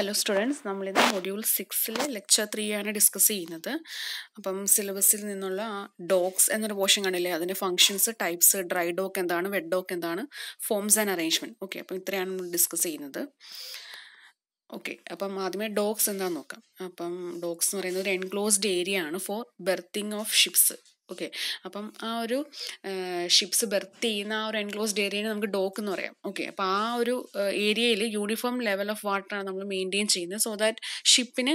Hello students നമ്മളിന്ന് module സിക്സിൽ lecture three ആണ് ഡിസ്കസ് ചെയ്യുന്നത് അപ്പം സിലബസിൽ നിന്നുള്ള ഡോഗ്സ് എന്നൊരു പോർഷൻ കാണില്ലേ അതിൻ്റെ ഫങ്ഷൻസ് ടൈപ്സ് ഡ്രൈ ഡോക്ക് എന്താണ് വെഡ് ഡോക്ക് എന്താണ് ഫോംസ് ആൻഡ് അറേഞ്ച്മെൻറ്റ് ഓക്കെ അപ്പം ഇത്രയാണ് നമ്മൾ ഡിസ്കസ് ചെയ്യുന്നത് ഓക്കെ അപ്പം ആദ്യമേ ഡോക്സ് എന്താണെന്ന് നോക്കാം അപ്പം ഡോക്സ് എന്ന് പറയുന്നത് ഒരു എൻക്ലോസ്ഡ് ഏരിയ ആണ് for berthing of ships okay അപ്പം ആ ഒരു ഷിപ്സ് ബെർത്ത് ചെയ്യുന്ന ആ ഒരു എൻക്ലോസ്ഡ് ഏരിയനെ നമുക്ക് ഡോക്ക് എന്ന് പറയാം ഓക്കെ അപ്പോൾ ആ ഒരു ഏരിയയിൽ യൂണിഫോം ലെവൽ ഓഫ് വാട്ടറാണ് നമ്മൾ മെയിൻറ്റെയിൻ ചെയ്യുന്നത് സോ ദാറ്റ് ഷിപ്പിന്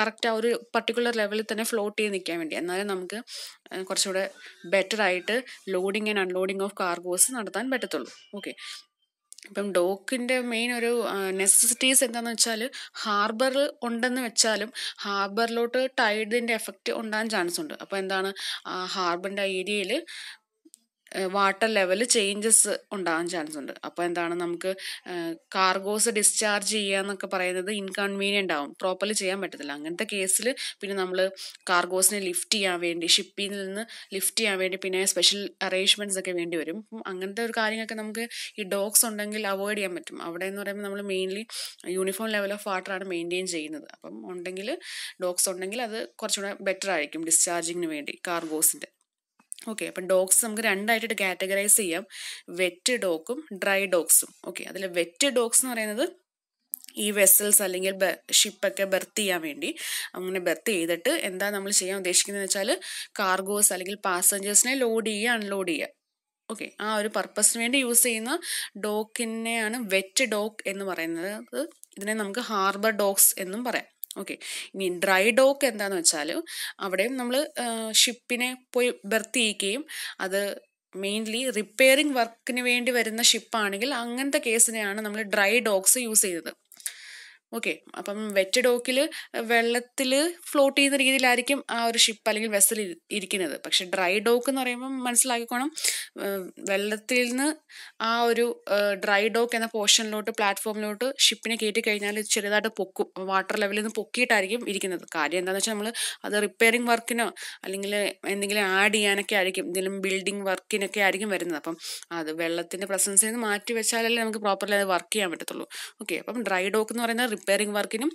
കറക്റ്റ് ആ ഒരു പർട്ടിക്കുലർ ലെവലിൽ തന്നെ ഫ്ലോട്ട് ചെയ്ത് നിൽക്കാൻ വേണ്ടി എന്നാലും നമുക്ക് കുറച്ചുകൂടെ ബെറ്റർ ആയിട്ട് loading and unloading of cargoes നടത്താൻ പറ്റത്തുള്ളൂ ഓക്കെ ഇപ്പം ഡോക്കിൻ്റെ മെയിൻ ഒരു നെസസിറ്റീസ് എന്താണെന്ന് വെച്ചാൽ ഹാർബർ ഉണ്ടെന്ന് വെച്ചാലും ഹാർബറിലോട്ട് ടൈഡിൻ്റെ എഫക്റ്റ് ഉണ്ടാകാൻ ചാൻസ് ഉണ്ട് അപ്പോൾ എന്താണ് ഹാർബറിൻ്റെ ഏരിയയിൽ വാട്ടർ ലെവൽ ചേഞ്ചസ് ഉണ്ടാകാൻ ചാൻസ് ഉണ്ട് അപ്പോൾ എന്താണ് നമുക്ക് കാർഗോസ് ഡിസ്ചാർജ് ചെയ്യുക എന്നൊക്കെ പറയുന്നത് ഇൻകൺവീനിയൻ്റ് ആവും പ്രോപ്പർലി ചെയ്യാൻ പറ്റത്തില്ല അങ്ങനത്തെ കേസിൽ പിന്നെ നമ്മൾ കാർഗോസിനെ ലിഫ്റ്റ് ചെയ്യാൻ വേണ്ടി ഷിപ്പിൽ നിന്ന് ലിഫ്റ്റ് ചെയ്യാൻ വേണ്ടി പിന്നെ സ്പെഷ്യൽ അറേഞ്ച്മെൻറ്റ്സ് ഒക്കെ വേണ്ടി വരും അങ്ങനത്തെ ഒരു കാര്യങ്ങളൊക്കെ നമുക്ക് ഈ ഡോഗ്സ് ഉണ്ടെങ്കിൽ അവോയ്ഡ് ചെയ്യാൻ പറ്റും അവിടെ എന്ന് പറയുമ്പോൾ നമ്മൾ മെയിൻലി യൂണിഫോം ലെവൽ ഓഫ് വാട്ടറാണ് മെയിൻറ്റെയിൻ ചെയ്യുന്നത് അപ്പം ഉണ്ടെങ്കിൽ ഡോഗ്സ് ഉണ്ടെങ്കിൽ അത് കുറച്ചുകൂടെ ബെറ്റർ ആയിരിക്കും ഡിസ്ചാർജിങ്ങിന് വേണ്ടി കാർഗോസിൻ്റെ ഓക്കെ അപ്പം ഡോഗ്സ് നമുക്ക് രണ്ടായിട്ടിട്ട് കാറ്റഗറൈസ് ചെയ്യാം വെറ്റ് ഡോക്കും ഡ്രൈ ഡോഗ്സും ഓക്കെ അതിൽ വെറ്റ് ഡോഗ്സ് എന്ന് പറയുന്നത് ഈ വെസൽസ് അല്ലെങ്കിൽ ഷിപ്പൊക്കെ ബെർത്ത് ചെയ്യാൻ വേണ്ടി അങ്ങനെ ബെർത്ത് ചെയ്തിട്ട് എന്താ നമ്മൾ ചെയ്യാൻ ഉദ്ദേശിക്കുന്നത് വെച്ചാൽ കാർഗോസ് അല്ലെങ്കിൽ പാസഞ്ചേഴ്സിനെ ലോഡ് ചെയ്യുക അൺലോഡ് ചെയ്യുക ഓക്കെ ആ ഒരു പർപ്പസിന് വേണ്ടി യൂസ് ചെയ്യുന്ന ഡോക്കിനെയാണ് വെറ്റ് ഡോക്ക് എന്ന് പറയുന്നത് ഇതിനെ നമുക്ക് ഹാർബർ ഡോക്സ് എന്നും പറയാം ഓക്കെ ഇനി ഡ്രൈ ഡോക്ക് എന്താണെന്ന് വെച്ചാൽ അവിടെയും നമ്മൾ ഷിപ്പിനെ പോയി ബെർത്ത് ചെയ്യിക്കുകയും അത് മെയിൻലി റിപ്പയറിംഗ് വർക്കിന് വേണ്ടി വരുന്ന ഷിപ്പാണെങ്കിൽ അങ്ങനത്തെ കേസിനെയാണ് നമ്മൾ ഡ്രൈ ഡോക്സ് യൂസ് ചെയ്തത് ഓക്കെ അപ്പം വെറ്റ് ഡോക്കിൽ വെള്ളത്തിൽ ഫ്ലോട്ട് ചെയ്യുന്ന രീതിയിലായിരിക്കും ആ ഒരു ഷിപ്പ് അല്ലെങ്കിൽ വെസൽ ഇരിക്കുന്നത് പക്ഷെ ഡ്രൈ ഡോക്ക് എന്ന് പറയുമ്പം മനസ്സിലാക്കിക്കോണം വെള്ളത്തിൽ നിന്ന് ആ ഒരു ഡ്രൈ ഡോക്ക് എന്ന പോർഷനിലോട്ട് പ്ലാറ്റ്ഫോമിലോട്ട് ഷിപ്പിനെ കയറ്റി കഴിഞ്ഞാൽ ചെറുതായിട്ട് പൊക്കും വാട്ടർ ലെവലിൽ നിന്ന് പൊക്കിയിട്ടായിരിക്കും ഇരിക്കുന്നത് കാര്യം എന്താണെന്ന് വെച്ചാൽ നമ്മൾ അത് റിപ്പയറിംഗ് വർക്കിനോ അല്ലെങ്കിൽ എന്തെങ്കിലും ആഡ് ചെയ്യാനൊക്കെ ആയിരിക്കും എന്തെങ്കിലും ബിൽഡിംഗ് വർക്കിനൊക്കെ ആയിരിക്കും വരുന്നത് അപ്പം അത് വെള്ളത്തിൻ്റെ പ്രസൻസിൽ നിന്ന് മാറ്റി വെച്ചാലല്ലേ നമുക്ക് പ്രോപ്പർലി അത് വർക്ക് ചെയ്യാൻ പറ്റത്തുള്ളൂ ഓക്കെ അപ്പം ഡ്രൈ ഡോക്ക് എന്ന് പറയുന്നത് റിപ്പയറിംഗ് വർക്കിനും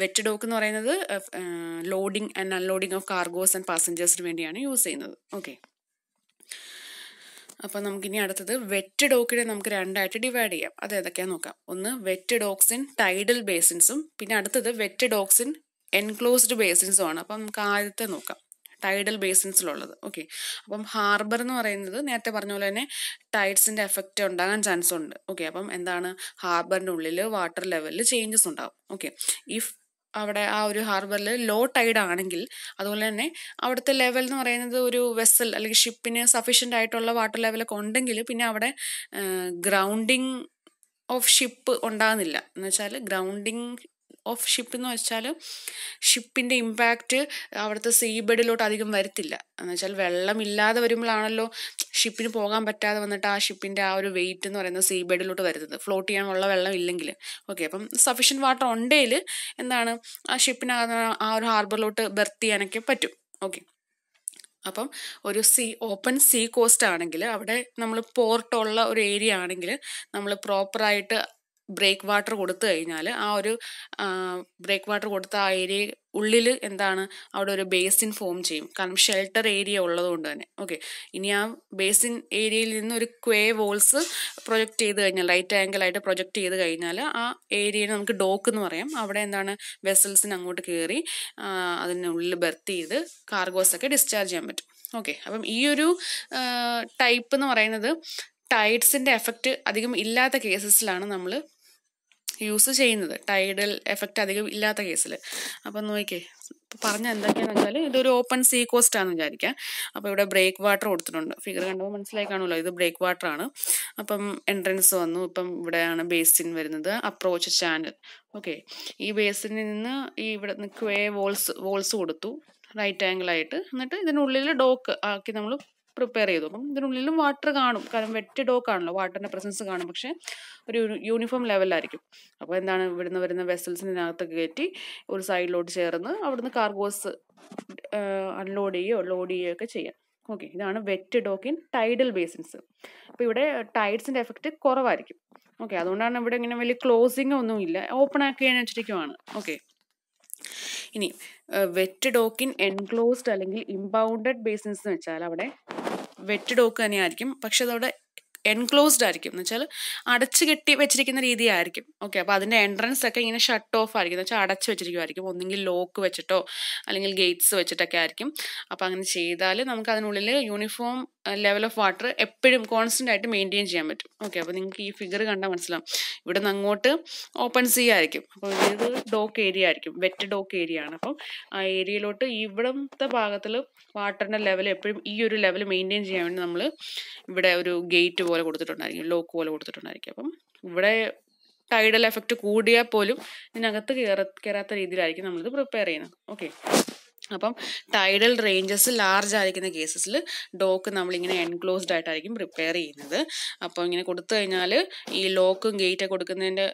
വെറ്റ് ഡോക്ക് എന്ന് പറയുന്നത് loading and unloading of cargoes and പാസഞ്ചേഴ്സിന് വേണ്ടിയാണ് യൂസ് ചെയ്യുന്നത് ഓക്കെ അപ്പോൾ നമുക്കിനി അടുത്തത് വെറ്റ് ഡോക്കിനെ നമുക്ക് രണ്ടായിട്ട് ഡിവൈഡ് ചെയ്യാം അത് ഏതൊക്കെയാന്ന് നോക്കാം ഒന്ന് വെറ്റ് ഡോക്സ് ഇൻ ടൈഡൽ ബേസിൻസും പിന്നെ അടുത്തത് വെറ്റ് ഡോക്സ് ഇൻ എൻക്ലോസ്ഡ് ബേസിൻസും ആണ് അപ്പം നമുക്ക് ആദ്യത്തെ നോക്കാം ടൈഡൽ ബേസിൻസിലുള്ളത് ഓക്കെ അപ്പം ഹാർബർ എന്ന് പറയുന്നത് നേരത്തെ പറഞ്ഞ പോലെ തന്നെ ടൈഡ്സിൻ്റെ എഫക്റ്റ് ഉണ്ടാകാൻ ചാൻസ് ഉണ്ട് ഓക്കെ അപ്പം എന്താണ് ഹാർബറിൻ്റെ ഉള്ളിൽ വാട്ടർ ലെവലിൽ ചേഞ്ചസ് ഉണ്ടാകും ഓക്കെ ഇഫ് അവിടെ ആ ഒരു ഹാർബറിൽ ലോ ടൈഡ് ആണെങ്കിൽ അതുപോലെ തന്നെ അവിടുത്തെ ലെവൽ എന്ന് പറയുന്നത് ഒരു വെസൽ അല്ലെങ്കിൽ ഷിപ്പിന് സഫീഷ്യൻ്റ് ആയിട്ടുള്ള വാട്ടർ ലെവലൊക്കെ ഉണ്ടെങ്കിൽ പിന്നെ അവിടെ ഗ്രൗണ്ടിങ് ഓഫ് ഷിപ്പ് ഉണ്ടാകുന്നില്ല എന്ന് വെച്ചാൽ ഗ്രൗണ്ടിങ് ഓഫ് ഷിപ്പ് എന്ന് വെച്ചാൽ ഷിപ്പിൻ്റെ ഇമ്പാക്റ്റ് അവിടുത്തെ സീ ബെഡിലോട്ട് അധികം വരത്തില്ല എന്ന് വെച്ചാൽ വെള്ളമില്ലാതെ വരുമ്പോഴാണല്ലോ ഷിപ്പിന് പോകാൻ പറ്റാതെ വന്നിട്ട് ആ ഷിപ്പിൻ്റെ ആ ഒരു വെയിറ്റ് എന്ന് പറയുന്നത് സീ ബെഡിലോട്ട് വരുന്നത് ഫ്ലോട്ട് ചെയ്യാനുള്ള വെള്ളം ഇല്ലെങ്കിൽ ഓക്കെ അപ്പം സഫീഷ്യൻറ്റ് വാട്ടർ ഉണ്ടെങ്കിൽ എന്താണ് ആ ഷിപ്പിന് ആ ഒരു ഹാർബറിലോട്ട് ബെർത്ത് ചെയ്യാനൊക്കെ പറ്റും ഓക്കെ അപ്പം ഒരു സീ ഓപ്പൺ സീ കോസ്റ്റ് ആണെങ്കിൽ അവിടെ നമ്മൾ പോർട്ടുള്ള ഒരു ഏരിയ ആണെങ്കിൽ നമ്മൾ പ്രോപ്പറായിട്ട് ബ്രേക്ക് വാട്ടർ കൊടുത്തു കഴിഞ്ഞാൽ ആ ഒരു ബ്രേക്ക് വാട്ടർ കൊടുത്ത ആ ഏരിയ ഉള്ളിൽ എന്താണ് അവിടെ ഒരു ബേസിൻ ഫോം ചെയ്യും കാരണം ഷെൽട്ടർ ഏരിയ ഉള്ളതുകൊണ്ട് തന്നെ ഓക്കെ ഇനി ആ ബേസിൻ ഏരിയയിൽ നിന്ന് ഒരു ക്വേ വോൾസ് പ്രൊജക്റ്റ് ചെയ്ത് കഴിഞ്ഞാൽ റൈറ്റ് ആംഗിൾ ആയിട്ട് പ്രൊജക്റ്റ് ചെയ്ത് കഴിഞ്ഞാൽ ആ ഏരിയയിൽ നമുക്ക് ഡോക്ക് എന്ന് പറയാം അവിടെ എന്താണ് വെസൽസിന് അങ്ങോട്ട് കയറി അതിനുള്ളിൽ ബെർത്ത് ചെയ്ത് കാർഗോസ് ഒക്കെ ഡിസ്ചാർജ് ചെയ്യാൻ പറ്റും ഓക്കെ അപ്പം ഈ ഒരു ടൈപ്പ് എന്ന് പറയുന്നത് ടൈഡ്സിൻ്റെ എഫക്റ്റ് അധികം ഇല്ലാത്ത കേസസിലാണ് നമ്മൾ യൂസ് ചെയ്യുന്നത് ടൈഡൽ എഫക്റ്റ് അധികം ഇല്ലാത്ത കേസിൽ അപ്പം നോക്കിക്കേ ഇപ്പോൾ പറഞ്ഞ എന്തൊക്കെയാണെന്ന് വെച്ചാൽ ഇതൊരു ഓപ്പൺ സീ കോസ്റ്റ് ആണെന്ന് വിചാരിക്കാം അപ്പോൾ ഇവിടെ ബ്രേക്ക് വാട്ടർ കൊടുത്തിട്ടുണ്ട് ഫിഗർ കണ്ടപ്പോൾ മനസ്സിലായി കാണുമല്ലോ ഇത് ബ്രേക്ക് വാട്ടർ ആണ് അപ്പം എൻട്രൻസ് വന്നു ഇപ്പം ഇവിടെയാണ് ബേസിൻ വരുന്നത് അപ്രോച്ച് ചാനൽ ഓക്കെ ഈ ബേസിനിൽ നിന്ന് ഈ ഇവിടെ നിൽക്കുവേ വോൾസ് വോൾസ് കൊടുത്തു റൈറ്റ് ആംഗിൾ ആയിട്ട് എന്നിട്ട് ഇതിനുള്ളിൽ ഡോക്ക് ആക്കി നമ്മൾ പ്രിപ്പയർ ചെയ്തു അപ്പം ഇതിനുള്ളിലും വാട്ടർ കാണും കാരണം വെറ്റ് ഡോക്ക് ആണല്ലോ വാട്ടറിൻ്റെ പ്രസൻസ് കാണും പക്ഷേ ഒരു യൂണിഫോം ലെവലായിരിക്കും അപ്പോൾ എന്താണ് ഇവിടുന്ന് വരുന്ന വെസൽസിനകത്ത് കയറ്റി ഒരു സൈഡിലോട്ട് ചേർന്ന് അവിടുന്ന് കാർഗോസ് അൺലോഡ് ചെയ്യുകയോ ലോഡ് ചെയ്യുകയോ ഒക്കെ ചെയ്യാം ഓക്കെ ഇതാണ് wet dock in tidal basins അപ്പോൾ ഇവിടെ ടൈഡ്സിൻ്റെ എഫക്റ്റ് കുറവായിരിക്കും ഓക്കെ അതുകൊണ്ടാണ് ഇവിടെ ഇങ്ങനെ വലിയ ക്ലോസിംഗ് ഒന്നും ഇല്ല ഓപ്പൺ ആക്കി വെച്ചിരിക്കുവാണ് ഓക്കെ ഇനി വെറ്റ് ഡോക്കിൻ എൻക്ലോസ്ഡ് അല്ലെങ്കിൽ ഇമ്പൗണ്ടഡ് ബേസിൻസ് എന്ന് വെച്ചാൽ അവിടെ വെറ്റഡ് തന്നെയായിരിക്കും പക്ഷെ അതവിടെ എൻക്ലോസ്ഡ് ആയിരിക്കും എന്ന് വെച്ചാൽ അടച്ചു കെട്ടി വെച്ചിരിക്കുന്ന രീതിയായിരിക്കും ഓക്കെ അപ്പോൾ അതിൻ്റെ എൻട്രൻസ് ഒക്കെ ഇങ്ങനെ ഷട്ട് ഓഫ് ആയിരിക്കും എന്ന് വെച്ചാൽ അടച്ചു വെച്ചിരിക്കുമായിരിക്കും ഒന്നെങ്കിൽ ലോക്ക് വെച്ചിട്ടോ അല്ലെങ്കിൽ ഗേറ്റ്സ് വെച്ചിട്ടൊക്കെ ആയിരിക്കും അപ്പോൾ അങ്ങനെ ചെയ്താൽ നമുക്ക് അതിനുള്ളിൽ യൂണിഫോം ലെവൽ ഓഫ് വാട്ടർ എപ്പോഴും കോൺസ്റ്റൻ്റ് ആയിട്ട് മെയിൻറ്റെയിൻ ചെയ്യാൻ പറ്റും ഓക്കെ അപ്പോൾ നിങ്ങൾക്ക് ഈ ഫിഗർ കണ്ടാൽ മനസ്സിലാവും ഇവിടെ നിന്ന് അങ്ങോട്ട് ഓപ്പൺ സീ ആയിരിക്കും അപ്പോൾ ഇത് ഡോക്ക് ഏരിയ ആയിരിക്കും വെറ്റ് ഡോക്ക് ഏരിയ ആണ് അപ്പം ആ ഏരിയയിലോട്ട് ഇവിടുത്തെ ഭാഗത്തിൽ വാട്ടറിൻ്റെ ലെവൽ എപ്പോഴും ഈ ഒരു ലെവൽ മെയിൻറ്റെയിൻ ചെയ്യാൻ വേണ്ടി നമ്മൾ ഇവിടെ ഒരു ഗേറ്റ് പോലെ കൊടുത്തിട്ടുണ്ടായിരിക്കും ലോക്ക് പോലെ കൊടുത്തിട്ടുണ്ടായിരിക്കും അപ്പം ഇവിടെ ടൈഡൽ എഫക്റ്റ് കൂടിയാൽ പോലും ഇതിനകത്ത് കയറാത്ത രീതിയിലായിരിക്കും നമ്മളിത് പ്രിപ്പയർ ചെയ്യുന്നത് ഓക്കെ അപ്പം ടൈഡൽ റേഞ്ചസ് ലാർജ് ആയിരിക്കുന്ന കേസസിൽ ഡോക്ക് നമ്മളിങ്ങനെ എൻക്ലോസ്ഡ് ആയിട്ടായിരിക്കും പ്രിപ്പയർ ചെയ്യുന്നത് അപ്പോൾ ഇങ്ങനെ കൊടുത്തു കഴിഞ്ഞാൽ ഈ ലോക്കും ഗേറ്റൊക്കെ കൊടുക്കുന്നതിൻ്റെ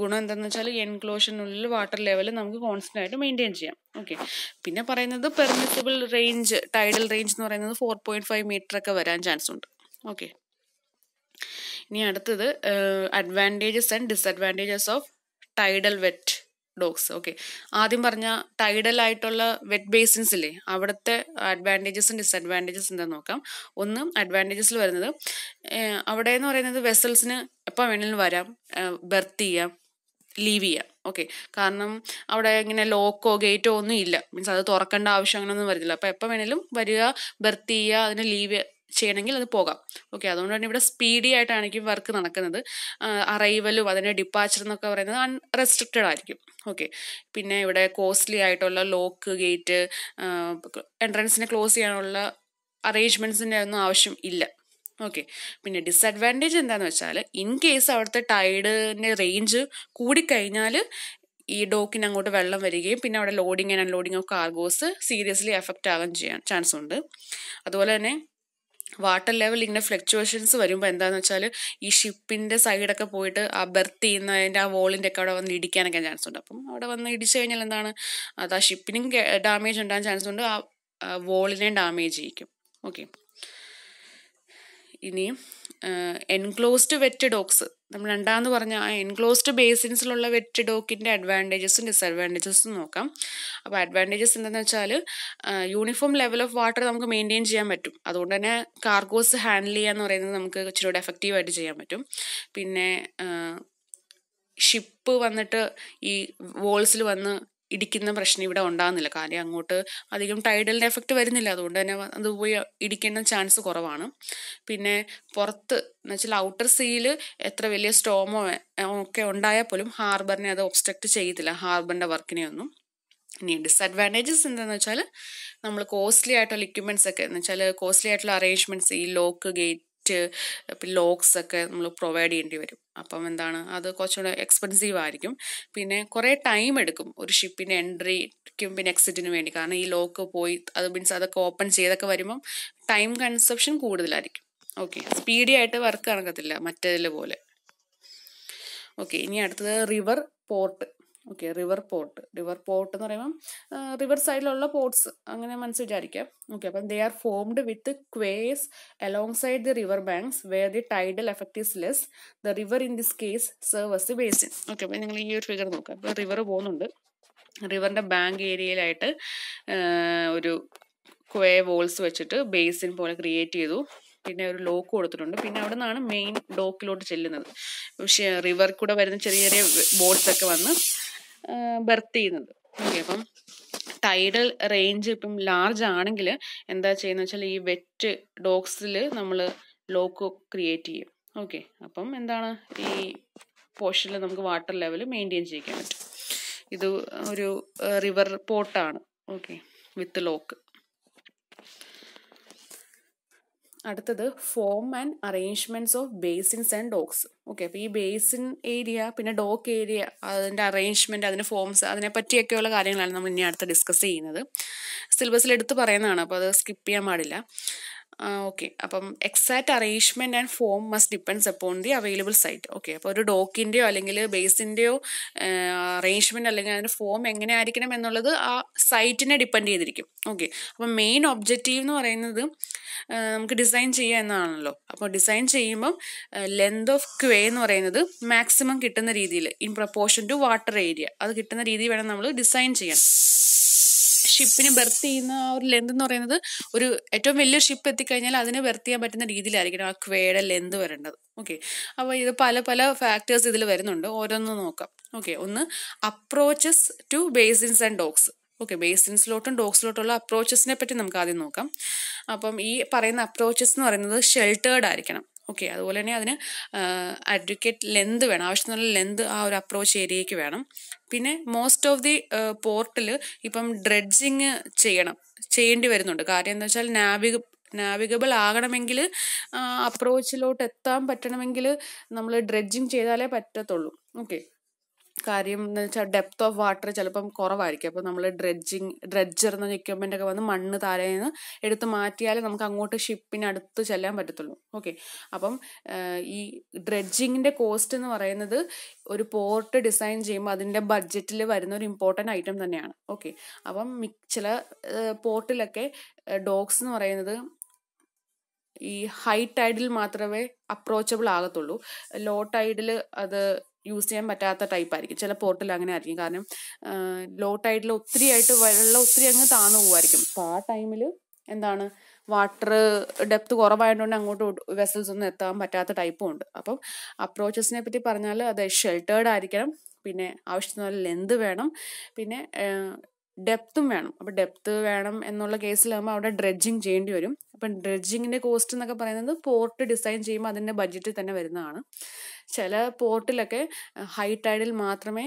ഗുണം എന്താണെന്ന് വെച്ചാൽ എൻക്ലോഷനുള്ളിൽ വാട്ടർ ലെവൽ നമുക്ക് കോൺസ്റ്റൻ്റ് ആയിട്ട് മെയിൻറ്റെയിൻ ചെയ്യാം ഓക്കെ പിന്നെ പറയുന്നത് പെർമിസിബിൾ റേഞ്ച് ടൈഡൽ റേഞ്ച് എന്ന് പറയുന്നത് ഫോർ പോയിൻറ്റ് ഫൈവ് മീറ്റർ ഒക്കെ വരാൻ ചാൻസ് ഉണ്ട് ഓക്കെ ഇനി അടുത്തത് advantages and disadvantages of tidal wet docks okay ആദ്യം പറഞ്ഞ ടൈഡൽ ആയിട്ടുള്ള വെറ്റ് ബേസിൻസ് ഇല്ലേ അവിടുത്തെ അഡ്വാൻറ്റേജസും ഡിസ്അഡ്വാൻറ്റേജസ് എന്താ നോക്കാം ഒന്ന് അഡ്വാൻറ്റേജസിൽ വരുന്നത് അവിടെ എന്ന് പറയുന്നത് വെസൽസിന് എപ്പോൾ വേണമെങ്കിലും വരാം ബെർത്ത് ചെയ്യാം ലീവ് ചെയ്യാം ഓക്കെ കാരണം അവിടെ ഇങ്ങനെ ലോക്കോ ഗേറ്റോ ഒന്നും ഇല്ല മീൻസ് അത് തുറക്കേണ്ട ആവശ്യം അങ്ങനെയൊന്നും വരില്ല അപ്പോൾ എപ്പോൾ വേണമെങ്കിലും വരിക ബെർത്ത് ചെയ്യുക അതിന് ലീവ് ചെയ്യണമെങ്കിൽ അത് പോകാം ഓക്കെ അതുകൊണ്ട് തന്നെ ഇവിടെ സ്പീഡി ആയിട്ടാണ് എനിക്ക് വർക്ക് നടക്കുന്നത് അറൈവലും അതിൻ്റെ ഡിപ്പാച്ചർ എന്നൊക്കെ പറയുന്നത് അൺറെസ്ട്രിക്റ്റഡ് ആയിരിക്കും ഓക്കെ പിന്നെ ഇവിടെ കോസ്റ്റ്ലി ആയിട്ടുള്ള ലോക്ക് ഗേറ്റ് എൻട്രൻസിനെ ക്ലോസ് ചെയ്യാനുള്ള അറേഞ്ച്മെൻറ്റ്സിൻ്റെ ഒന്നും ആവശ്യം ഇല്ല ഓക്കെ പിന്നെ ഡിസഡ്വാൻറ്റേജ് എന്താണെന്ന് വെച്ചാൽ ഇൻ കേസ് അവിടുത്തെ ടൈഡിൻ്റെ റേഞ്ച് കൂടിക്കഴിഞ്ഞാൽ ഈ ഡോക്കിന് അങ്ങോട്ട് വെള്ളം വരികയും പിന്നെ അവിടെ loading and unloading of cargoes seriously effect ആകാൻ ചെയ്യാൻ ചാൻസ് ഉണ്ട് അതുപോലെ തന്നെ വാട്ടർ ലെവൽ ഇങ്ങനെ ഫ്ലക്ച്വേഷൻസ് വരുമ്പോൾ എന്താണെന്ന് വെച്ചാൽ ഈ ഷിപ്പിൻ്റെ സൈഡൊക്കെ പോയിട്ട് ആ ബെർത്ത് ചെയ്യുന്നതിൻ്റെ ആ വോളിൻ്റെ ഒക്കെ അവിടെ വന്ന് ഇടിക്കാനൊക്കെ ചാൻസ് ഉണ്ട് അപ്പം അവിടെ വന്ന് ഇടിച്ചു കഴിഞ്ഞാൽ എന്താണ് അത് ആ ഷിപ്പിനും ഡാമേജ് ഉണ്ടാകാൻ ചാൻസ് ഉണ്ട് ആ വോളിനെയും ഡാമേജ് ചെയ്യിക്കും ഓക്കെ ഇനിയും എൻക്ലോസ്ഡ് വെറ്റ് ഡോക്സ് നമ്മൾ രണ്ടാമെന്ന് പറഞ്ഞ ആ എൻക്ലോസ്ഡ് ബേസിൻസിലുള്ള വെറ്റ് ഡോക്കിൻ്റെ അഡ്വാൻറ്റേജസും ഡിസ്അഡ്വാൻറ്റേജസും നോക്കാം അപ്പോൾ അഡ്വാൻറ്റേജസ് എന്താണെന്ന് വെച്ചാൽ യൂണിഫോം ലെവൽ ഓഫ് വാട്ടർ നമുക്ക് മെയിൻറ്റെയിൻ ചെയ്യാൻ പറ്റും അതുകൊണ്ട് തന്നെ കാർഗോസ് ഹാൻഡിൽ ചെയ്യുക എന്ന് പറയുന്നത് നമുക്ക് ഇച്ചിരി കൂടെ എഫക്റ്റീവായിട്ട് ചെയ്യാൻ പറ്റും പിന്നെ ഷിപ്പ് വന്നിട്ട് ഈ വോൾസിൽ വന്ന് ഇടിക്കുന്ന പ്രശ്നം ഇവിടെ ഉണ്ടാകുന്നില്ല കാര്യം അങ്ങോട്ട് അധികം ടൈഡലിൻ്റെ എഫക്റ്റ് വരുന്നില്ല അതുകൊണ്ട് തന്നെ അത് പോയി ഇടിക്കേണ്ട ചാൻസ് കുറവാണ് പിന്നെ പുറത്ത് എന്ന് വെച്ചാൽ ഔട്ടർ സീയിൽ എത്ര വലിയ സ്റ്റോമോ ഒക്കെ ഉണ്ടായാൽ പോലും ഹാർബറിനെ അത് ഒബ്സ്ട്രക്റ്റ് ചെയ്യത്തില്ല ഹാർബറിൻ്റെ വർക്കിനെ ഒന്നും ഇനി ഡിസ്അഡ്വാൻറ്റേജസ് എന്താണെന്ന് വെച്ചാൽ നമ്മൾ കോസ്റ്റ്ലി ആയിട്ടുള്ള ഇക്യുപ്മെൻറ്റ്സ് ഒക്കെ എന്ന് വെച്ചാൽ കോസ്റ്റ്ലി ആയിട്ടുള്ള അറേഞ്ച്മെൻറ്റ്സ് ഈ ലോക്ക് ഗേറ്റ് മറ്റ് ലോക്സ് ഒക്കെ നമ്മൾ പ്രൊവൈഡ് ചെയ്യേണ്ടി വരും അപ്പം എന്താണ് അത് കുറച്ചുകൂടെ എക്സ്പെൻസീവ് ആയിരിക്കും പിന്നെ കുറേ ടൈം എടുക്കും ഒരു ഷിപ്പിൻ്റെ എൻട്രിക്കും പിന്നെ എക്സിറ്റിന് വേണ്ടി കാരണം ഈ ലോക്ക് പോയി അത് മീൻസ് അതൊക്കെ ഓപ്പൺ ചെയ്തൊക്കെ വരുമ്പം ടൈം കൺസപ്ഷൻ കൂടുതലായിരിക്കും ഓക്കെ സ്പീഡി ആയിട്ട് വർക്ക് നടക്കത്തില്ല മറ്റേതിലെ പോലെ ഓക്കെ ഇനി അടുത്തത് river port okay river port river port എന്ന് പറയുമ്പം റിവർ സൈഡിലുള്ള പോർട്ട്സ് അങ്ങനെ മനസ്സ് വിചാരിക്കാം ഓക്കെ അപ്പം they are formed with quays along side the river banks where the tidal effect is less the river in this case serves the basin okay അപ്പം നിങ്ങൾ ഈ ഒരു ഫിഗർ നോക്കാം അപ്പം റിവർ പോകുന്നുണ്ട് റിവറിൻ്റെ ബാങ്ക് ഏരിയയിലായിട്ട് ഒരു ക്വേ വോൾസ് വെച്ചിട്ട് ബേസിൻ പോലെ ക്രിയേറ്റ് ചെയ്തു പിന്നെ ഒരു ലോക്ക് കൊടുത്തിട്ടുണ്ട് പിന്നെ അവിടെ നിന്നാണ് മെയിൻ ഡോക്കിലോട്ട് ചെല്ലുന്നത് പക്ഷേ റിവർ കൂടെ വരുന്ന ചെറിയ ചെറിയ ബോട്ട്സ് ഒക്കെ വന്ന് ബെർത്ത് ചെയ്യുന്നത് ഓക്കെ അപ്പം ടൈഡൽ റേഞ്ച് ഇപ്പം ലാർജ് ആണെങ്കിൽ എന്താ ചെയ്യുന്നത് വെച്ചാൽ ഈ വെറ്റ് ഡോക്സിൽ നമ്മൾ ലോക്ക് ക്രിയേറ്റ് ചെയ്യും ഓക്കെ അപ്പം എന്താണ് ഈ പോർഷനിൽ നമുക്ക് വാട്ടർ ലെവൽ മെയിൻറ്റെയിൻ ചെയ്യിക്കാൻ പറ്റും ഇത് ഒരു റിവർ പോട്ടാണ് ഓക്കെ വിത്ത് ലോക്ക് അടുത്തത് form and arrangements of basins and docks okay അപ്പോൾ ഈ ബേസിൻ ഏരിയ പിന്നെ ഡോക്ക് ഏരിയ അതിൻ്റെ അറേഞ്ച്മെന്റ് അതിൻ്റെ ഫോംസ് അതിനെ പറ്റിയൊക്കെയുള്ള കാര്യങ്ങളാണ് നമ്മൾ ഇനി അടുത്ത് ഡിസ്കസ് ചെയ്യുന്നത് സിലബസിൽ എടുത്ത് പറയുന്നതാണ് അപ്പോൾ അത് സ്കിപ്പ് ചെയ്യാൻ പാടില്ല ഓക്കെ അപ്പം exact arrangement and form must depends upon the available site okay അപ്പോൾ ഒരു ഡോക്കിൻ്റെയോ അല്ലെങ്കിൽ ബേസിൻ്റെയോ അറേഞ്ച്മെൻറ്റ് അല്ലെങ്കിൽ അതിൻ്റെ ഫോം എങ്ങനെ ആയിരിക്കണം എന്നുള്ളത് ആ സൈറ്റിനെ ഡിപ്പെൻഡ് ചെയ്തിരിക്കും ഓക്കെ അപ്പം മെയിൻ ഒബ്ജക്റ്റീവ് എന്ന് പറയുന്നത് നമുക്ക് ഡിസൈൻ ചെയ്യുക എന്നാണല്ലോ അപ്പോൾ ഡിസൈൻ ചെയ്യുമ്പം ലെങ്ത് ഓഫ് ക്വേ എന്ന് പറയുന്നത് മാക്സിമം കിട്ടുന്ന രീതിയിൽ in proportion to water area അത് കിട്ടുന്ന രീതിയിൽ വേണം നമ്മൾ ഡിസൈൻ ചെയ്യാൻ ഷിപ്പിന് ബെർത്ത് ചെയ്യുന്ന ആ ഒരു ലെന്ത് എന്ന് പറയുന്നത് ഒരു ഏറ്റവും വലിയ ഷിപ്പ് എത്തിക്കഴിഞ്ഞാൽ അതിന് ബെർത്ത് ചെയ്യാൻ പറ്റുന്ന രീതിയിലായിരിക്കണം ആ ക്വേഡ ലെന്ത് വരേണ്ടത് ഓക്കെ അപ്പോൾ ഇത് പല പല ഫാക്ടേഴ്സ് ഇതിൽ വരുന്നുണ്ട് ഓരോന്ന് നോക്കാം ഓക്കെ ഒന്ന് approaches to basins and docks okay ബേസിൻസിലോട്ടും ഡോഗ്സിലോട്ടുള്ള അപ്രോച്ചസിനെ പറ്റി നമുക്ക് ആദ്യം നോക്കാം അപ്പം ഈ പറയുന്ന അപ്രോച്ചസ് എന്ന് പറയുന്നത് ഷെൽട്ടേർഡ് ആയിരിക്കണം ഓക്കെ അതുപോലെ തന്നെ അതിന് അഡ്വക്കേറ്റ് ലെന്ത് വേണം ആവശ്യത്തിനുള്ള ലെന്ത് ആ ഒരു അപ്രോച്ച് ഏരിയയ്ക്ക് വേണം പിന്നെ മോസ്റ്റ് ഓഫ് ദി പോർട്ടിൽ ഇപ്പം ഡ്രെഡ്ജിങ് ചെയ്യണം ചെയ്യേണ്ടി വരുന്നുണ്ട് കാര്യം എന്താ വെച്ചാൽ നാവിക നാവിഗബിൾ ആകണമെങ്കിൽ അപ്രോച്ചിലോട്ട് എത്താൻ പറ്റണമെങ്കിൽ നമ്മൾ ഡ്രെഡ്ജിങ് ചെയ്താലേ പറ്റത്തുള്ളൂ ഓക്കെ കാര്യം എന്ന് വെച്ചാൽ ഡെപ്ത് ഓഫ് വാട്ടർ ചിലപ്പം കുറവായിരിക്കും അപ്പോൾ നമ്മൾ ഡ്രെഡ്ജിങ് ഡ്രെഡ്ജർ എന്ന എക്യുപ്മെൻ്റ് ഒക്കെ വന്ന് മണ്ണ് താഴെ നിന്ന് എടുത്ത് മാറ്റിയാലേ നമുക്ക് അങ്ങോട്ട് ഷിപ്പിനടുത്ത് ചെല്ലാൻ പറ്റത്തുള്ളൂ ഓക്കെ അപ്പം ഈ ഡ്രെഡ്ജിങ്ങിൻ്റെ കോസ്റ്റ് എന്ന് പറയുന്നത് ഒരു പോർട്ട് ഡിസൈൻ ചെയ്യുമ്പോൾ അതിൻ്റെ ബഡ്ജറ്റിൽ വരുന്ന ഒരു ഇമ്പോർട്ടൻ്റ് ഐറ്റം തന്നെയാണ് ഓക്കെ അപ്പം ചില പോർട്ടിലൊക്കെ ഡോഗ്സ് എന്ന് പറയുന്നത് ഈ ഹൈ ടൈഡിൽ മാത്രമേ അപ്രോച്ചബിൾ ആകത്തുള്ളൂ ലോ ടൈഡിൽ അത് യൂസ് ചെയ്യാൻ പറ്റാത്ത ടൈപ്പ് ആയിരിക്കും ചില പോർട്ടൽ അങ്ങനെ ആയിരിക്കും കാരണം ലോ ടൈഡിൽ ഒത്തിരി ആയിട്ട് വെള്ളം ഒത്തിരി അങ്ങ് താന്നു പോകുമായിരിക്കും അപ്പോൾ ആ ടൈമിൽ എന്താണ് വാട്ടർ ഡെപ്ത് കുറവായതുകൊണ്ട് അങ്ങോട്ട് വെസൽസ് ഒന്നും എത്താൻ പറ്റാത്ത ടൈപ്പും ഉണ്ട് അപ്പം അപ്രോച്ചസിനെ പറ്റി പറഞ്ഞാൽ അത് ഷെൽട്ടേർഡ് ആയിരിക്കണം പിന്നെ ആവശ്യത്തിന് നല്ല ലെന്ത് വേണം പിന്നെ ഡെപ്തും വേണം അപ്പോൾ ഡെപ്ത് വേണം എന്നുള്ള കേസിലാകുമ്പോൾ അവിടെ ഡ്രെഡ്ജിങ് ചെയ്യേണ്ടി വരും അപ്പം ഡ്രെഡ്ജിങ്ങിൻ്റെ കോസ്റ്റ് എന്നൊക്കെ പറയുന്നത് പോർട്ട് ഡിസൈൻ ചെയ്യുമ്പോൾ അതിൻ്റെ ബഡ്ജറ്റിൽ തന്നെ വരുന്നതാണ് ചില പോർട്ടിലൊക്കെ ഹൈ ടൈഡിൽ മാത്രമേ